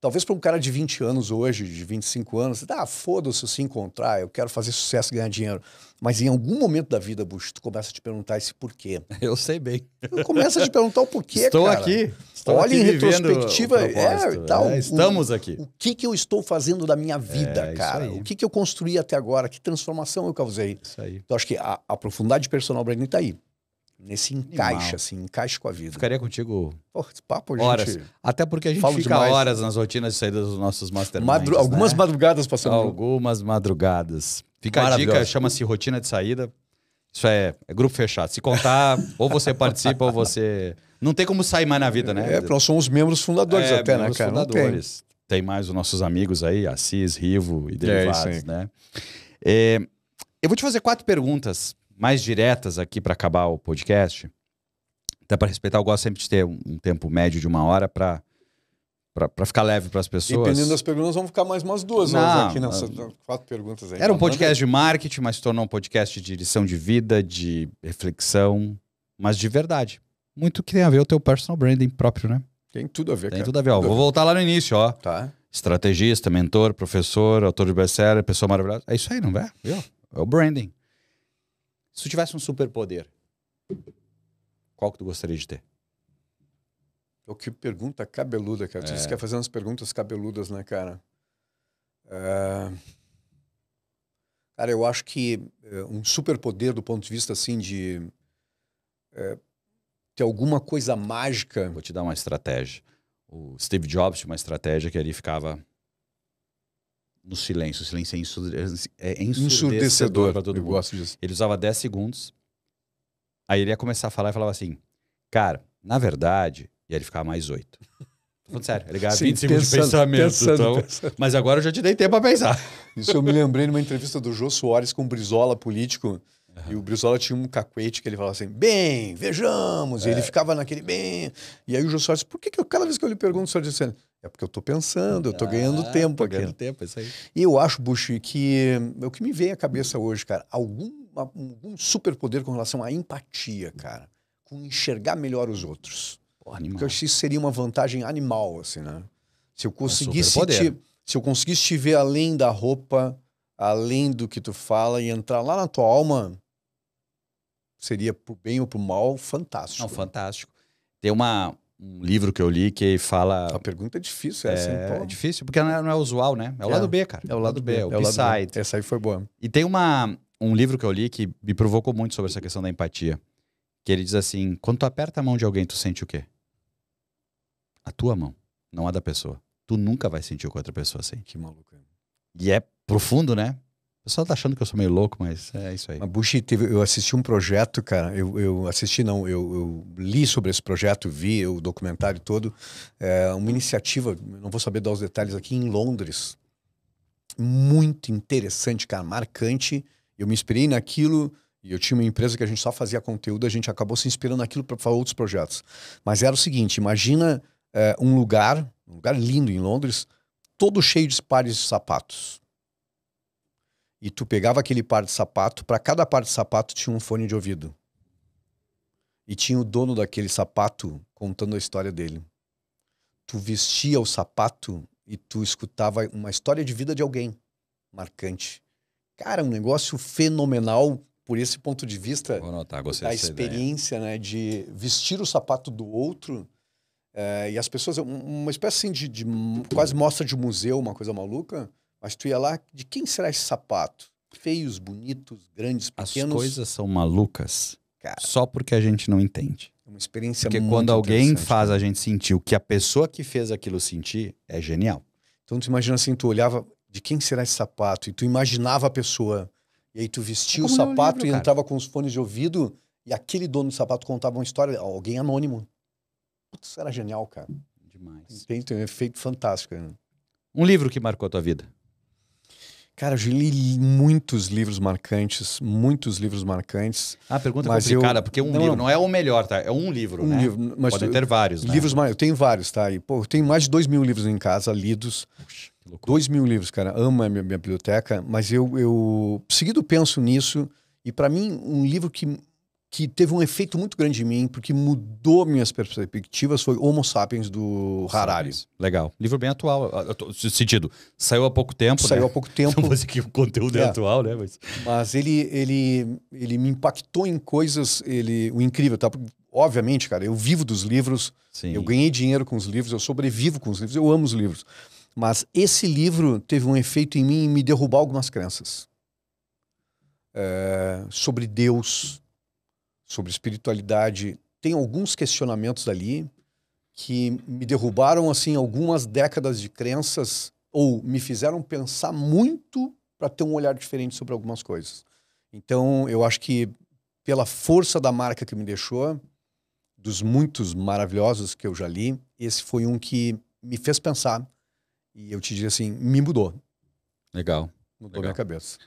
Speaker 1: Talvez para um cara de 20 anos hoje, de 25 anos, ah, foda-se se encontrar, eu quero fazer sucesso e ganhar dinheiro. Mas em algum momento da vida, Bush, tu começa a te perguntar esse porquê.
Speaker 2: Eu sei bem. começa a te perguntar o porquê, estou cara. Aqui, estou Olha aqui. Olha em retrospectiva, é, é, estamos o, aqui. O
Speaker 1: que, que eu estou fazendo da minha vida, é, cara? O que, que eu construí até agora? Que transformação eu causei? Isso aí. Então acho que a, a profundidade personal branding está aí nesse encaixe, assim, encaixe com a
Speaker 2: vida. Ficaria contigo papo, gente... horas. Até porque a gente Falo fica demais. horas nas rotinas de saída dos nossos masterminds. Madru... Né? Algumas madrugadas passando. Algumas madrugadas. Fica a dica, chama-se rotina de saída. Isso é, é grupo fechado. Se contar, ou você participa ou você... Não tem como sair mais na vida, né? É, nós
Speaker 1: somos membros fundadores é, até, né, membros né, cara? fundadores.
Speaker 2: Tem. tem. mais os nossos amigos aí, Assis, Rivo e derivados, né? é né? eu vou te fazer quatro perguntas mais diretas aqui para acabar o podcast. Até para respeitar, eu gosto sempre de ter um, um tempo médio de uma hora para para ficar leve para as pessoas. Dependendo das
Speaker 1: perguntas, vão ficar mais umas duas não, aqui nessas quatro perguntas aí. Era um tá, podcast de
Speaker 2: marketing, mas se tornou um podcast de lição de vida, de reflexão, mas de verdade. Muito que tem a ver o teu personal branding próprio, né? Tem tudo a ver, Tem cara. tudo a ver. Ó, tudo vou ver. voltar lá no início, ó. Tá. Estrategista, mentor, professor, autor de best-seller, pessoa maravilhosa. É isso aí, não é? Viu? É o branding. Se tu tivesse um superpoder, qual que tu gostaria de ter?
Speaker 1: É o que pergunta cabeluda, cara. É. Você quer fazer umas perguntas cabeludas, né, cara? É... Cara, eu acho que é, um superpoder do ponto de vista, assim, de eh, ter alguma
Speaker 2: coisa mágica... Vou te dar uma estratégia. O Steve Jobs tinha uma estratégia que ele ficava no silêncio. O silêncio é, é, é ensurdecedor, para todo eu mundo. Gosto disso. Ele usava 10 segundos, aí ele ia começar a falar e falava assim, cara, na verdade, e aí ele ficava mais 8. Falando sério, ele ganhava 20 segundos de pensamento. Pensando, então,
Speaker 1: pensando. Mas agora eu já te dei tempo para pensar. Isso eu me lembrei numa entrevista do Jô Soares com o Brizola, político, Uhum. E o Brizola tinha um cacuete que ele falava assim, bem, vejamos. É. E ele é. ficava naquele bem. E aí o Jô Soares, por que, que eu, cada vez que eu lhe pergunto, o senhor dizendo, é porque eu estou pensando, eu estou ganhando ah, tempo tô aqui. Ganhando tempo, é isso aí. E eu acho, Bush, que hum, é o que me vem à cabeça hoje, cara, algum, algum superpoder com relação à empatia, cara, com enxergar melhor os outros. Animal. porque eu acho que isso seria uma vantagem animal, assim, né? Se eu conseguisse é te, se eu conseguisse te ver além da roupa, além do que tu fala e entrar lá na tua alma, seria pro bem ou pro mal, fantástico. Não, fantástico.
Speaker 2: Tem uma um livro que eu li que fala. A pergunta é difícil, é, então. é difícil, porque não é, não é, usual, né? É o lado é. B, cara. É o lado B, é o, é o Essa aí foi boa. E tem uma, um livro que eu li que me provocou muito sobre essa questão da empatia. Que ele diz assim: quando tu aperta a mão de alguém, tu sente o quê? A tua mão, não a da pessoa. Tu nunca vai sentir o que outra pessoa sente. Que maluco. E é profundo, né? O pessoal tá achando que eu sou meio louco, mas é
Speaker 1: isso aí. A Bush teve, eu assisti um projeto, cara. Eu, eu assisti, não, eu, eu, li sobre esse projeto, vi o documentário todo. É uma iniciativa, não vou saber dar os detalhes aqui, em Londres. Muito interessante, cara, marcante. Eu me inspirei naquilo. E eu tinha uma empresa que a gente só fazia conteúdo, a gente acabou se inspirando naquilo para outros projetos. Mas era o seguinte: imagina é, um lugar, um lugar lindo em Londres, todo cheio de pares de sapatos. E tu pegava aquele par de sapato, para cada par de sapato tinha um fone de ouvido. E tinha o dono daquele sapato contando a história dele. Tu vestia o sapato e tu escutava uma história de vida de alguém marcante. Cara, um negócio fenomenal por esse ponto de vista. Vou notar, gostei da experiência, ideia. né, de vestir o sapato do outro. É, e as pessoas, uma espécie assim de, de, quase mostra de museu, uma coisa maluca, mas tu ia lá, de quem será esse sapato? Feios, bonitos, grandes, pequenos. As coisas
Speaker 2: são malucas. Cara, só porque a gente não entende. É uma experiência Porque muito quando alguém faz né? a gente sentir o que a pessoa que fez aquilo sentir, é genial. Então tu
Speaker 1: imagina assim, tu olhava de quem será esse sapato e tu imaginava a pessoa. E aí tu vestia é o sapato livro, e entrava com os fones de ouvido e aquele dono do sapato contava uma história, alguém anônimo. Putz, era genial, cara. Demais. Tem, tem um efeito fantástico. Né? Um
Speaker 2: livro que marcou a tua vida.
Speaker 1: Cara, eu li muitos livros marcantes, muitos livros marcantes. Ah, pergunta mas complicada, eu... porque um não, livro não
Speaker 2: é o melhor, tá? É um livro, um né? Livro, mas Podem ter vários, né? Livros,
Speaker 1: eu tenho vários, tá? E, pô, eu tenho mais de dois mil livros em casa, lidos. Puxa, dois mil livros, cara. Amo a minha, minha biblioteca, mas eu, eu seguido penso nisso. E para mim, um livro que que teve um efeito muito grande em mim, porque mudou minhas perspectivas, foi Homo Sapiens do Harari.
Speaker 2: Legal. Livro bem atual, sentido. Saiu há pouco tempo, Saiu né? há pouco tempo. Não sei que o conteúdo é. é, atual, né? Mas, Mas ele,
Speaker 1: ele, ele me impactou em coisas, ele, o incrível, tá? Obviamente, cara, eu vivo dos livros, Sim. eu ganhei dinheiro com os livros, eu sobrevivo com os livros, eu amo os livros. Mas esse livro teve um efeito em mim em me derrubar algumas crenças. É, sobre Deus, sobre espiritualidade, tem alguns questionamentos ali que me derrubaram assim algumas décadas de crenças ou me fizeram pensar muito para ter um olhar diferente sobre algumas coisas. Então, eu acho que pela força da marca que me deixou, dos muitos maravilhosos que eu já li, esse foi um que me fez pensar e eu te diria
Speaker 2: assim, me mudou. Legal. Mudou Legal. minha cabeça.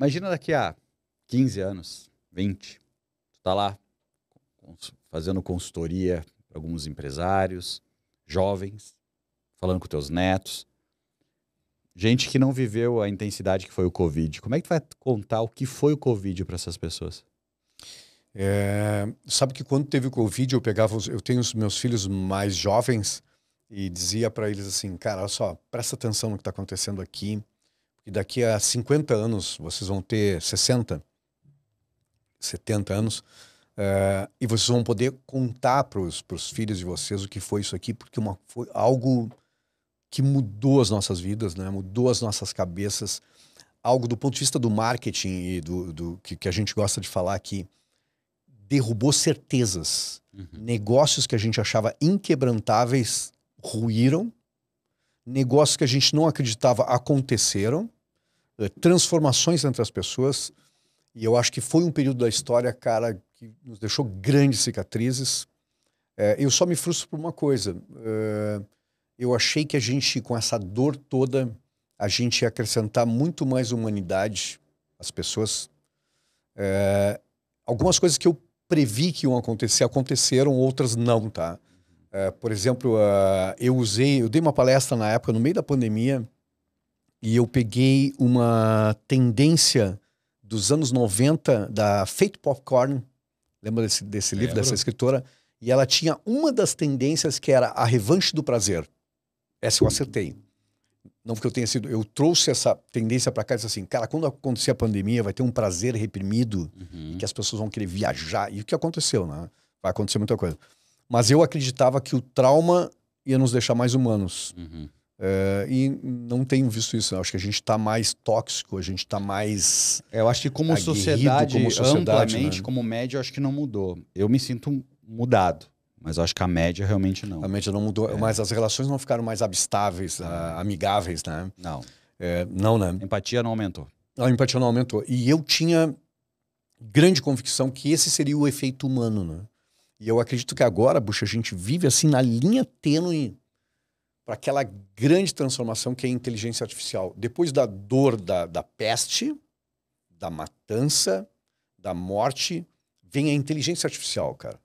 Speaker 2: Imagina daqui a 15 anos, 20, tu tá lá fazendo consultoria para alguns empresários, jovens, falando com teus netos, gente que não viveu a intensidade que foi o Covid. Como é que tu vai contar o que foi o Covid para essas pessoas?
Speaker 1: É, sabe que quando teve o Covid, eu pegava, os, eu tenho os meus filhos mais jovens e dizia para eles assim, cara, olha só, presta atenção no que está acontecendo aqui. Porque daqui a 50 anos vocês vão ter 60, 70 anos. Eh, e vocês vão poder contar para os filhos de vocês o que foi isso aqui, porque uma, foi algo que mudou as nossas vidas, né? mudou as nossas cabeças. Algo do ponto de vista do marketing e do, do que, que, a gente gosta de falar aqui, derrubou certezas. Uhum. Negócios que a gente achava inquebrantáveis ruíram negócios que a gente não acreditava aconteceram, eh, transformações entre as pessoas. E eu acho que foi um período da história, cara, que nos deixou grandes cicatrizes. É, eu só me frustro por uma coisa. É, eu achei que a gente, com essa dor toda, a gente ia acrescentar muito mais humanidade às pessoas. É, algumas coisas que eu previ que iam acontecer aconteceram, outras não, tá? Uh, por exemplo, uh, eu usei, eu dei uma palestra na época, no meio da pandemia, e eu peguei uma tendência dos anos 90 da Fate Popcorn, lembra desse, desse livro, dessa escritora? E ela tinha uma das tendências que era a revanche do prazer. Essa eu acertei. Não porque eu tenha sido, eu trouxe essa tendência para cá e disse assim, cara, quando acontecer a pandemia vai ter um prazer reprimido uhum. que as pessoas vão querer viajar. E o que aconteceu, né? Vai acontecer muita coisa. Mas eu acreditava que o trauma ia nos deixar mais humanos. Uhum. É, e não tenho visto isso. acho que a gente está mais
Speaker 2: tóxico, a gente está mais. Eu acho que como sociedade, como sociedade, né? amplamente, né? como média, acho que não mudou. Eu me sinto mudado. Mas acho que a média realmente não. A média não mudou, é. mas as relações não ficaram mais abstáveis, ah, amigáveis, né? Não. É, não, né? Empatia
Speaker 1: não aumentou. A empatia não aumentou. E eu tinha grande convicção que esse seria o efeito humano, né? E eu acredito que agora, Buxa, a gente vive assim na linha tênue para aquela grande transformação que é a inteligência artificial. Depois da dor da, da peste, da matança, da morte, vem a inteligência artificial, cara.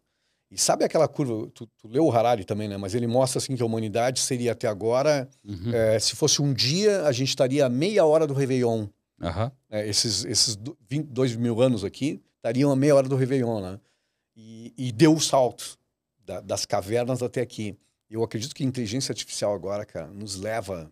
Speaker 1: E sabe aquela curva, tu, tu leu o Harari também, né? Mas ele mostra assim que a humanidade seria até agora, uhum. é, se fosse um dia, a gente estaria a meia hora do Réveillon. Uhum. É, esses esses 20, dois mil anos aqui estariam a meia hora do Réveillon, né? e, e deu o salto da, das cavernas até aqui. Eu acredito que a inteligência artificial agora, cara, nos leva.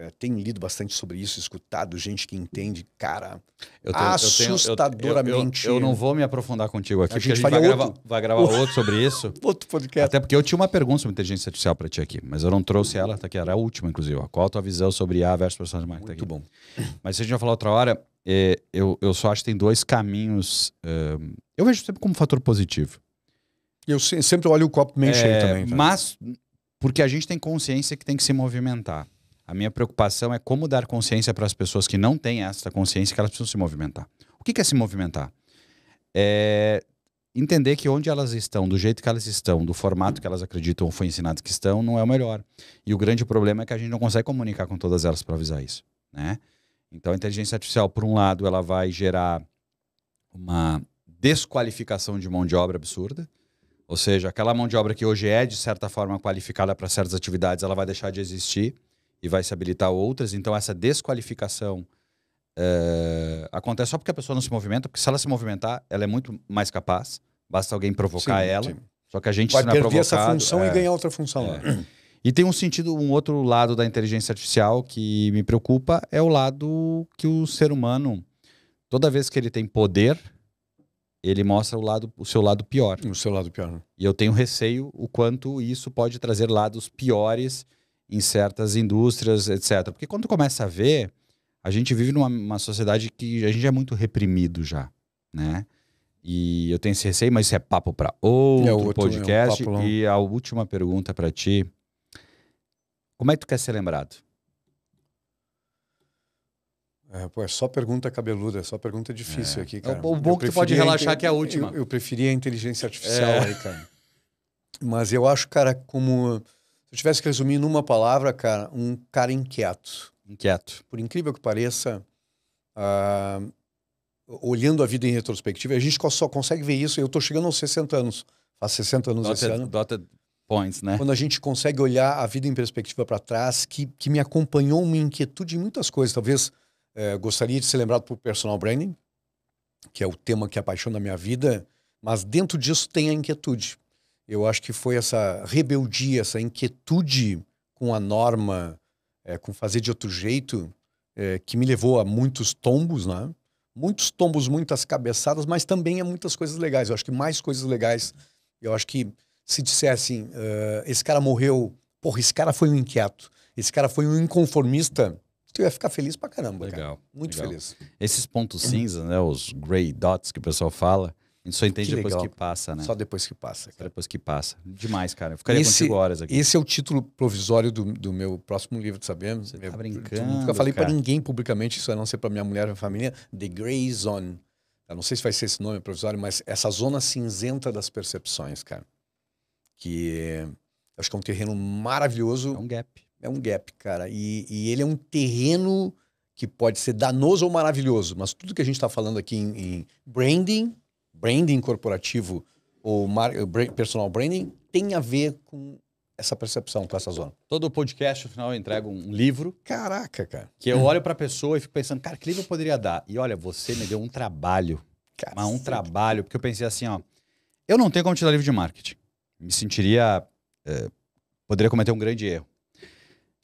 Speaker 1: É, tenho lido bastante sobre isso, escutado
Speaker 2: gente que entende, cara, eu tenho, assustadoramente. Eu, tenho, eu, eu, não vou me aprofundar contigo aqui, a gente, a gente vai, outro. Gravar, vai gravar outro sobre isso. outro podcast. Até porque eu tinha uma pergunta sobre inteligência artificial para ti aqui, mas eu não trouxe ela, tá aqui, era a última, inclusive. Qual a tua visão sobre A versus personagem de marketing? Muito aqui. bom. Mas se a gente vai falar outra hora, é, eu, eu só acho que tem dois caminhos. Um, eu vejo sempre como um fator positivo.
Speaker 1: Eu se, sempre olho o copo meio é, cheio também. Tá? Mas
Speaker 2: porque a gente tem consciência que tem que se movimentar. A minha preocupação é como dar consciência para as pessoas que não têm essa consciência que elas precisam se movimentar. O que, que é se movimentar? É entender que onde elas estão, do jeito que elas estão, do formato que elas acreditam ou foi ensinado que estão, não é o melhor. E o grande problema é que a gente não consegue comunicar com todas elas para avisar isso, né? Então, a inteligência artificial, por um lado, ela vai gerar uma desqualificação de mão de obra absurda. Ou seja, aquela mão de obra que hoje é, de certa forma, qualificada para certas atividades, ela vai deixar de existir e vai se habilitar outras. Então, essa desqualificação eh, acontece só porque a pessoa não se movimenta, porque se ela se movimentar, ela é muito mais capaz. Basta alguém provocar sim, ela. Sim. Só que a gente, Vai se não é provocado... essa função é, e ganhar
Speaker 1: outra função. Né? É.
Speaker 2: E tem um sentido, um outro lado da inteligência artificial que me preocupa é o lado que o ser humano, toda vez que ele tem poder, ele mostra o, lado, o seu lado pior. O seu lado pior. Né? E eu tenho receio o quanto isso pode trazer lados piores em certas indústrias, etc. Porque quando começa a ver, a gente vive numa sociedade que a gente é muito reprimido já, né? E eu tenho esse receio, mas isso é papo para é outro, é outro, podcast. É um e a última pergunta para ti como é que tu quer ser lembrado?
Speaker 1: É, pô, é só pergunta cabeluda, é só pergunta difícil é. aqui, é cara. O bom que tu pode relaxar que é a última. Eu, eu preferia a inteligência artificial é. aí, cara. Mas eu acho, cara, como... Se eu tivesse que resumir numa palavra, cara, um cara inquieto.
Speaker 2: Inquieto.
Speaker 1: Por incrível que pareça, uh, olhando a vida em retrospectiva, a gente só consegue ver isso. Eu estou chegando aos 60 anos. Faz 60 anos dota, esse ano.
Speaker 2: Dota points, né?
Speaker 1: Quando a gente consegue olhar a vida em perspectiva para trás, que, que me acompanhou uma inquietude em muitas coisas. Talvez é, gostaria de ser lembrado por personal branding, que é o tema que apaixona a minha vida, mas dentro disso tem a inquietude. Eu acho que foi essa rebeldia, essa inquietude com a norma, é, com fazer de outro jeito, é, que me levou a muitos tombos, né? Muitos tombos, muitas cabeçadas, mas também a muitas coisas legais. Eu acho que mais coisas legais. Eu acho que se dissessem, uh, ah, esse cara morreu, porra, esse cara foi um inquieto, esse cara foi um inconformista, tu ia ficar feliz pra caramba, legal, cara. Muito legal. feliz.
Speaker 2: Esses pontos cinza, né, os gray dots que o pessoal fala, a gente só entende que depois legal. que passa, né? Só depois que passa. Só depois que passa. Demais, cara. Eu ficaria esse, contigo horas aqui. Esse é o título
Speaker 1: provisório do, do meu próximo livro, tá sabemos? Você tá brincando, eu, Nunca falei para ninguém publicamente, isso a não ser pra minha mulher e minha família, The Gray Zone. Eu não sei se vai ser esse nome é provisório, mas essa zona cinzenta das percepções, cara que acho que é um terreno maravilhoso. É um gap. É um gap, cara. E, e ele é um terreno que pode ser danoso ou maravilhoso, mas tudo que a gente está falando aqui em, em, branding, branding corporativo ou mar, eh, personal branding, tem a ver com essa percepção, com
Speaker 2: essa zona. Todo podcast, no final, eu entrego um livro. Caraca, cara. Que eu olho para a pessoa e fico pensando, cara, que livro eu poderia dar? E olha, você me deu um trabalho. Cacete. Mas um trabalho, porque eu pensei assim, ó, eu não tenho como te dar livro de marketing me sentiria. É, poderia cometer um grande erro.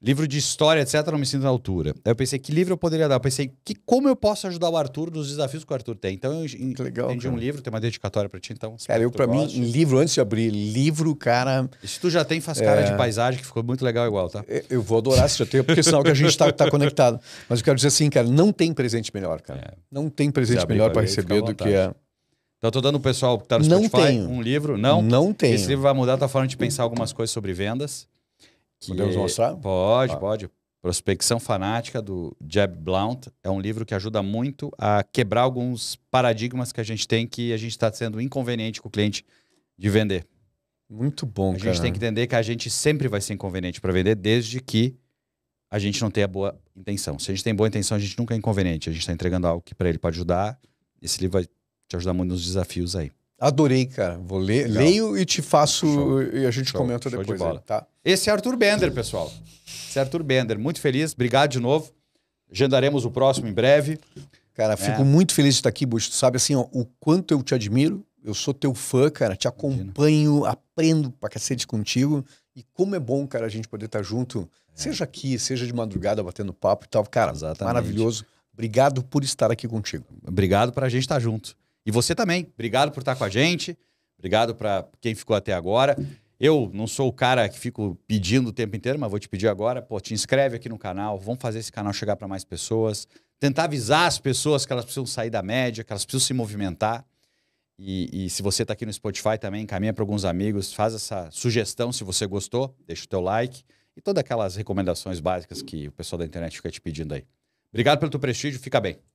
Speaker 2: Livro de história, etc., não me sinto na altura. Aí eu pensei, que livro eu poderia dar? Eu pensei, que, como eu posso ajudar o Arthur nos desafios que o Arthur tem? Então eu en Legal, entendi cara. um livro, tem uma dedicatória para ti, então. Cara, eu, pra gosta.
Speaker 1: mim, livro, antes de abrir, livro, cara. E
Speaker 2: se tu já tem, faz cara é... de paisagem, que ficou muito legal igual, tá? Eu vou adorar se já tem, porque senão que a gente tá, tá, conectado.
Speaker 1: Mas eu quero dizer assim, cara, não tem presente melhor, cara. É. Não tem presente melhor para receber do que a
Speaker 2: então, estou dando o pessoal que está no não tenho. um livro. Não, não tenho. Esse livro vai mudar a tua forma de pensar algumas coisas sobre vendas. Que... Podemos mostrar? Pode, ah. pode. Prospecção Fanática, do Jeb Blount. É um livro que ajuda muito a quebrar alguns paradigmas que a gente tem que a gente está sendo inconveniente com o cliente de vender. Muito bom, a cara. A gente tem que entender que a gente sempre vai ser inconveniente para vender, desde que a gente não tenha boa intenção. Se a gente tem boa intenção, a gente nunca é inconveniente. A gente está entregando algo que para ele pode ajudar. Esse livro vai te ajudar muito nos desafios aí. Adorei, cara. Vou ler, Legal. leio e
Speaker 1: te faço show. e a gente show. comenta show depois. De aí,
Speaker 2: tá? Esse é Arthur Bender, pessoal. Esse é Arthur Bender. Muito feliz. Obrigado de novo. Agendaremos o próximo em breve.
Speaker 1: Cara, fico é. muito feliz de estar aqui, Bush. Tu sabe assim, ó, o quanto eu te admiro. Eu sou teu fã, cara. Te acompanho, Imagina. aprendo pra cacete contigo. E como é bom, cara, a gente poder estar junto, é. seja aqui, seja de madrugada, batendo papo e tal. Cara, Exatamente. maravilhoso.
Speaker 2: Obrigado por estar aqui contigo. Obrigado para a gente estar junto. E você também. Obrigado por estar com a gente. Obrigado para quem ficou até agora. Eu não sou o cara que fico pedindo o tempo inteiro, mas vou te pedir agora, pô, te inscreve aqui no canal, vamos fazer esse canal chegar para mais pessoas, tentar avisar as pessoas que elas precisam sair da média, que elas precisam se movimentar. E, e se você está aqui no Spotify também, encaminha para alguns amigos, faz essa sugestão se você gostou, deixa o teu like e todas aquelas recomendações básicas que o pessoal da internet fica te pedindo aí. Obrigado pelo teu prestígio, fica bem.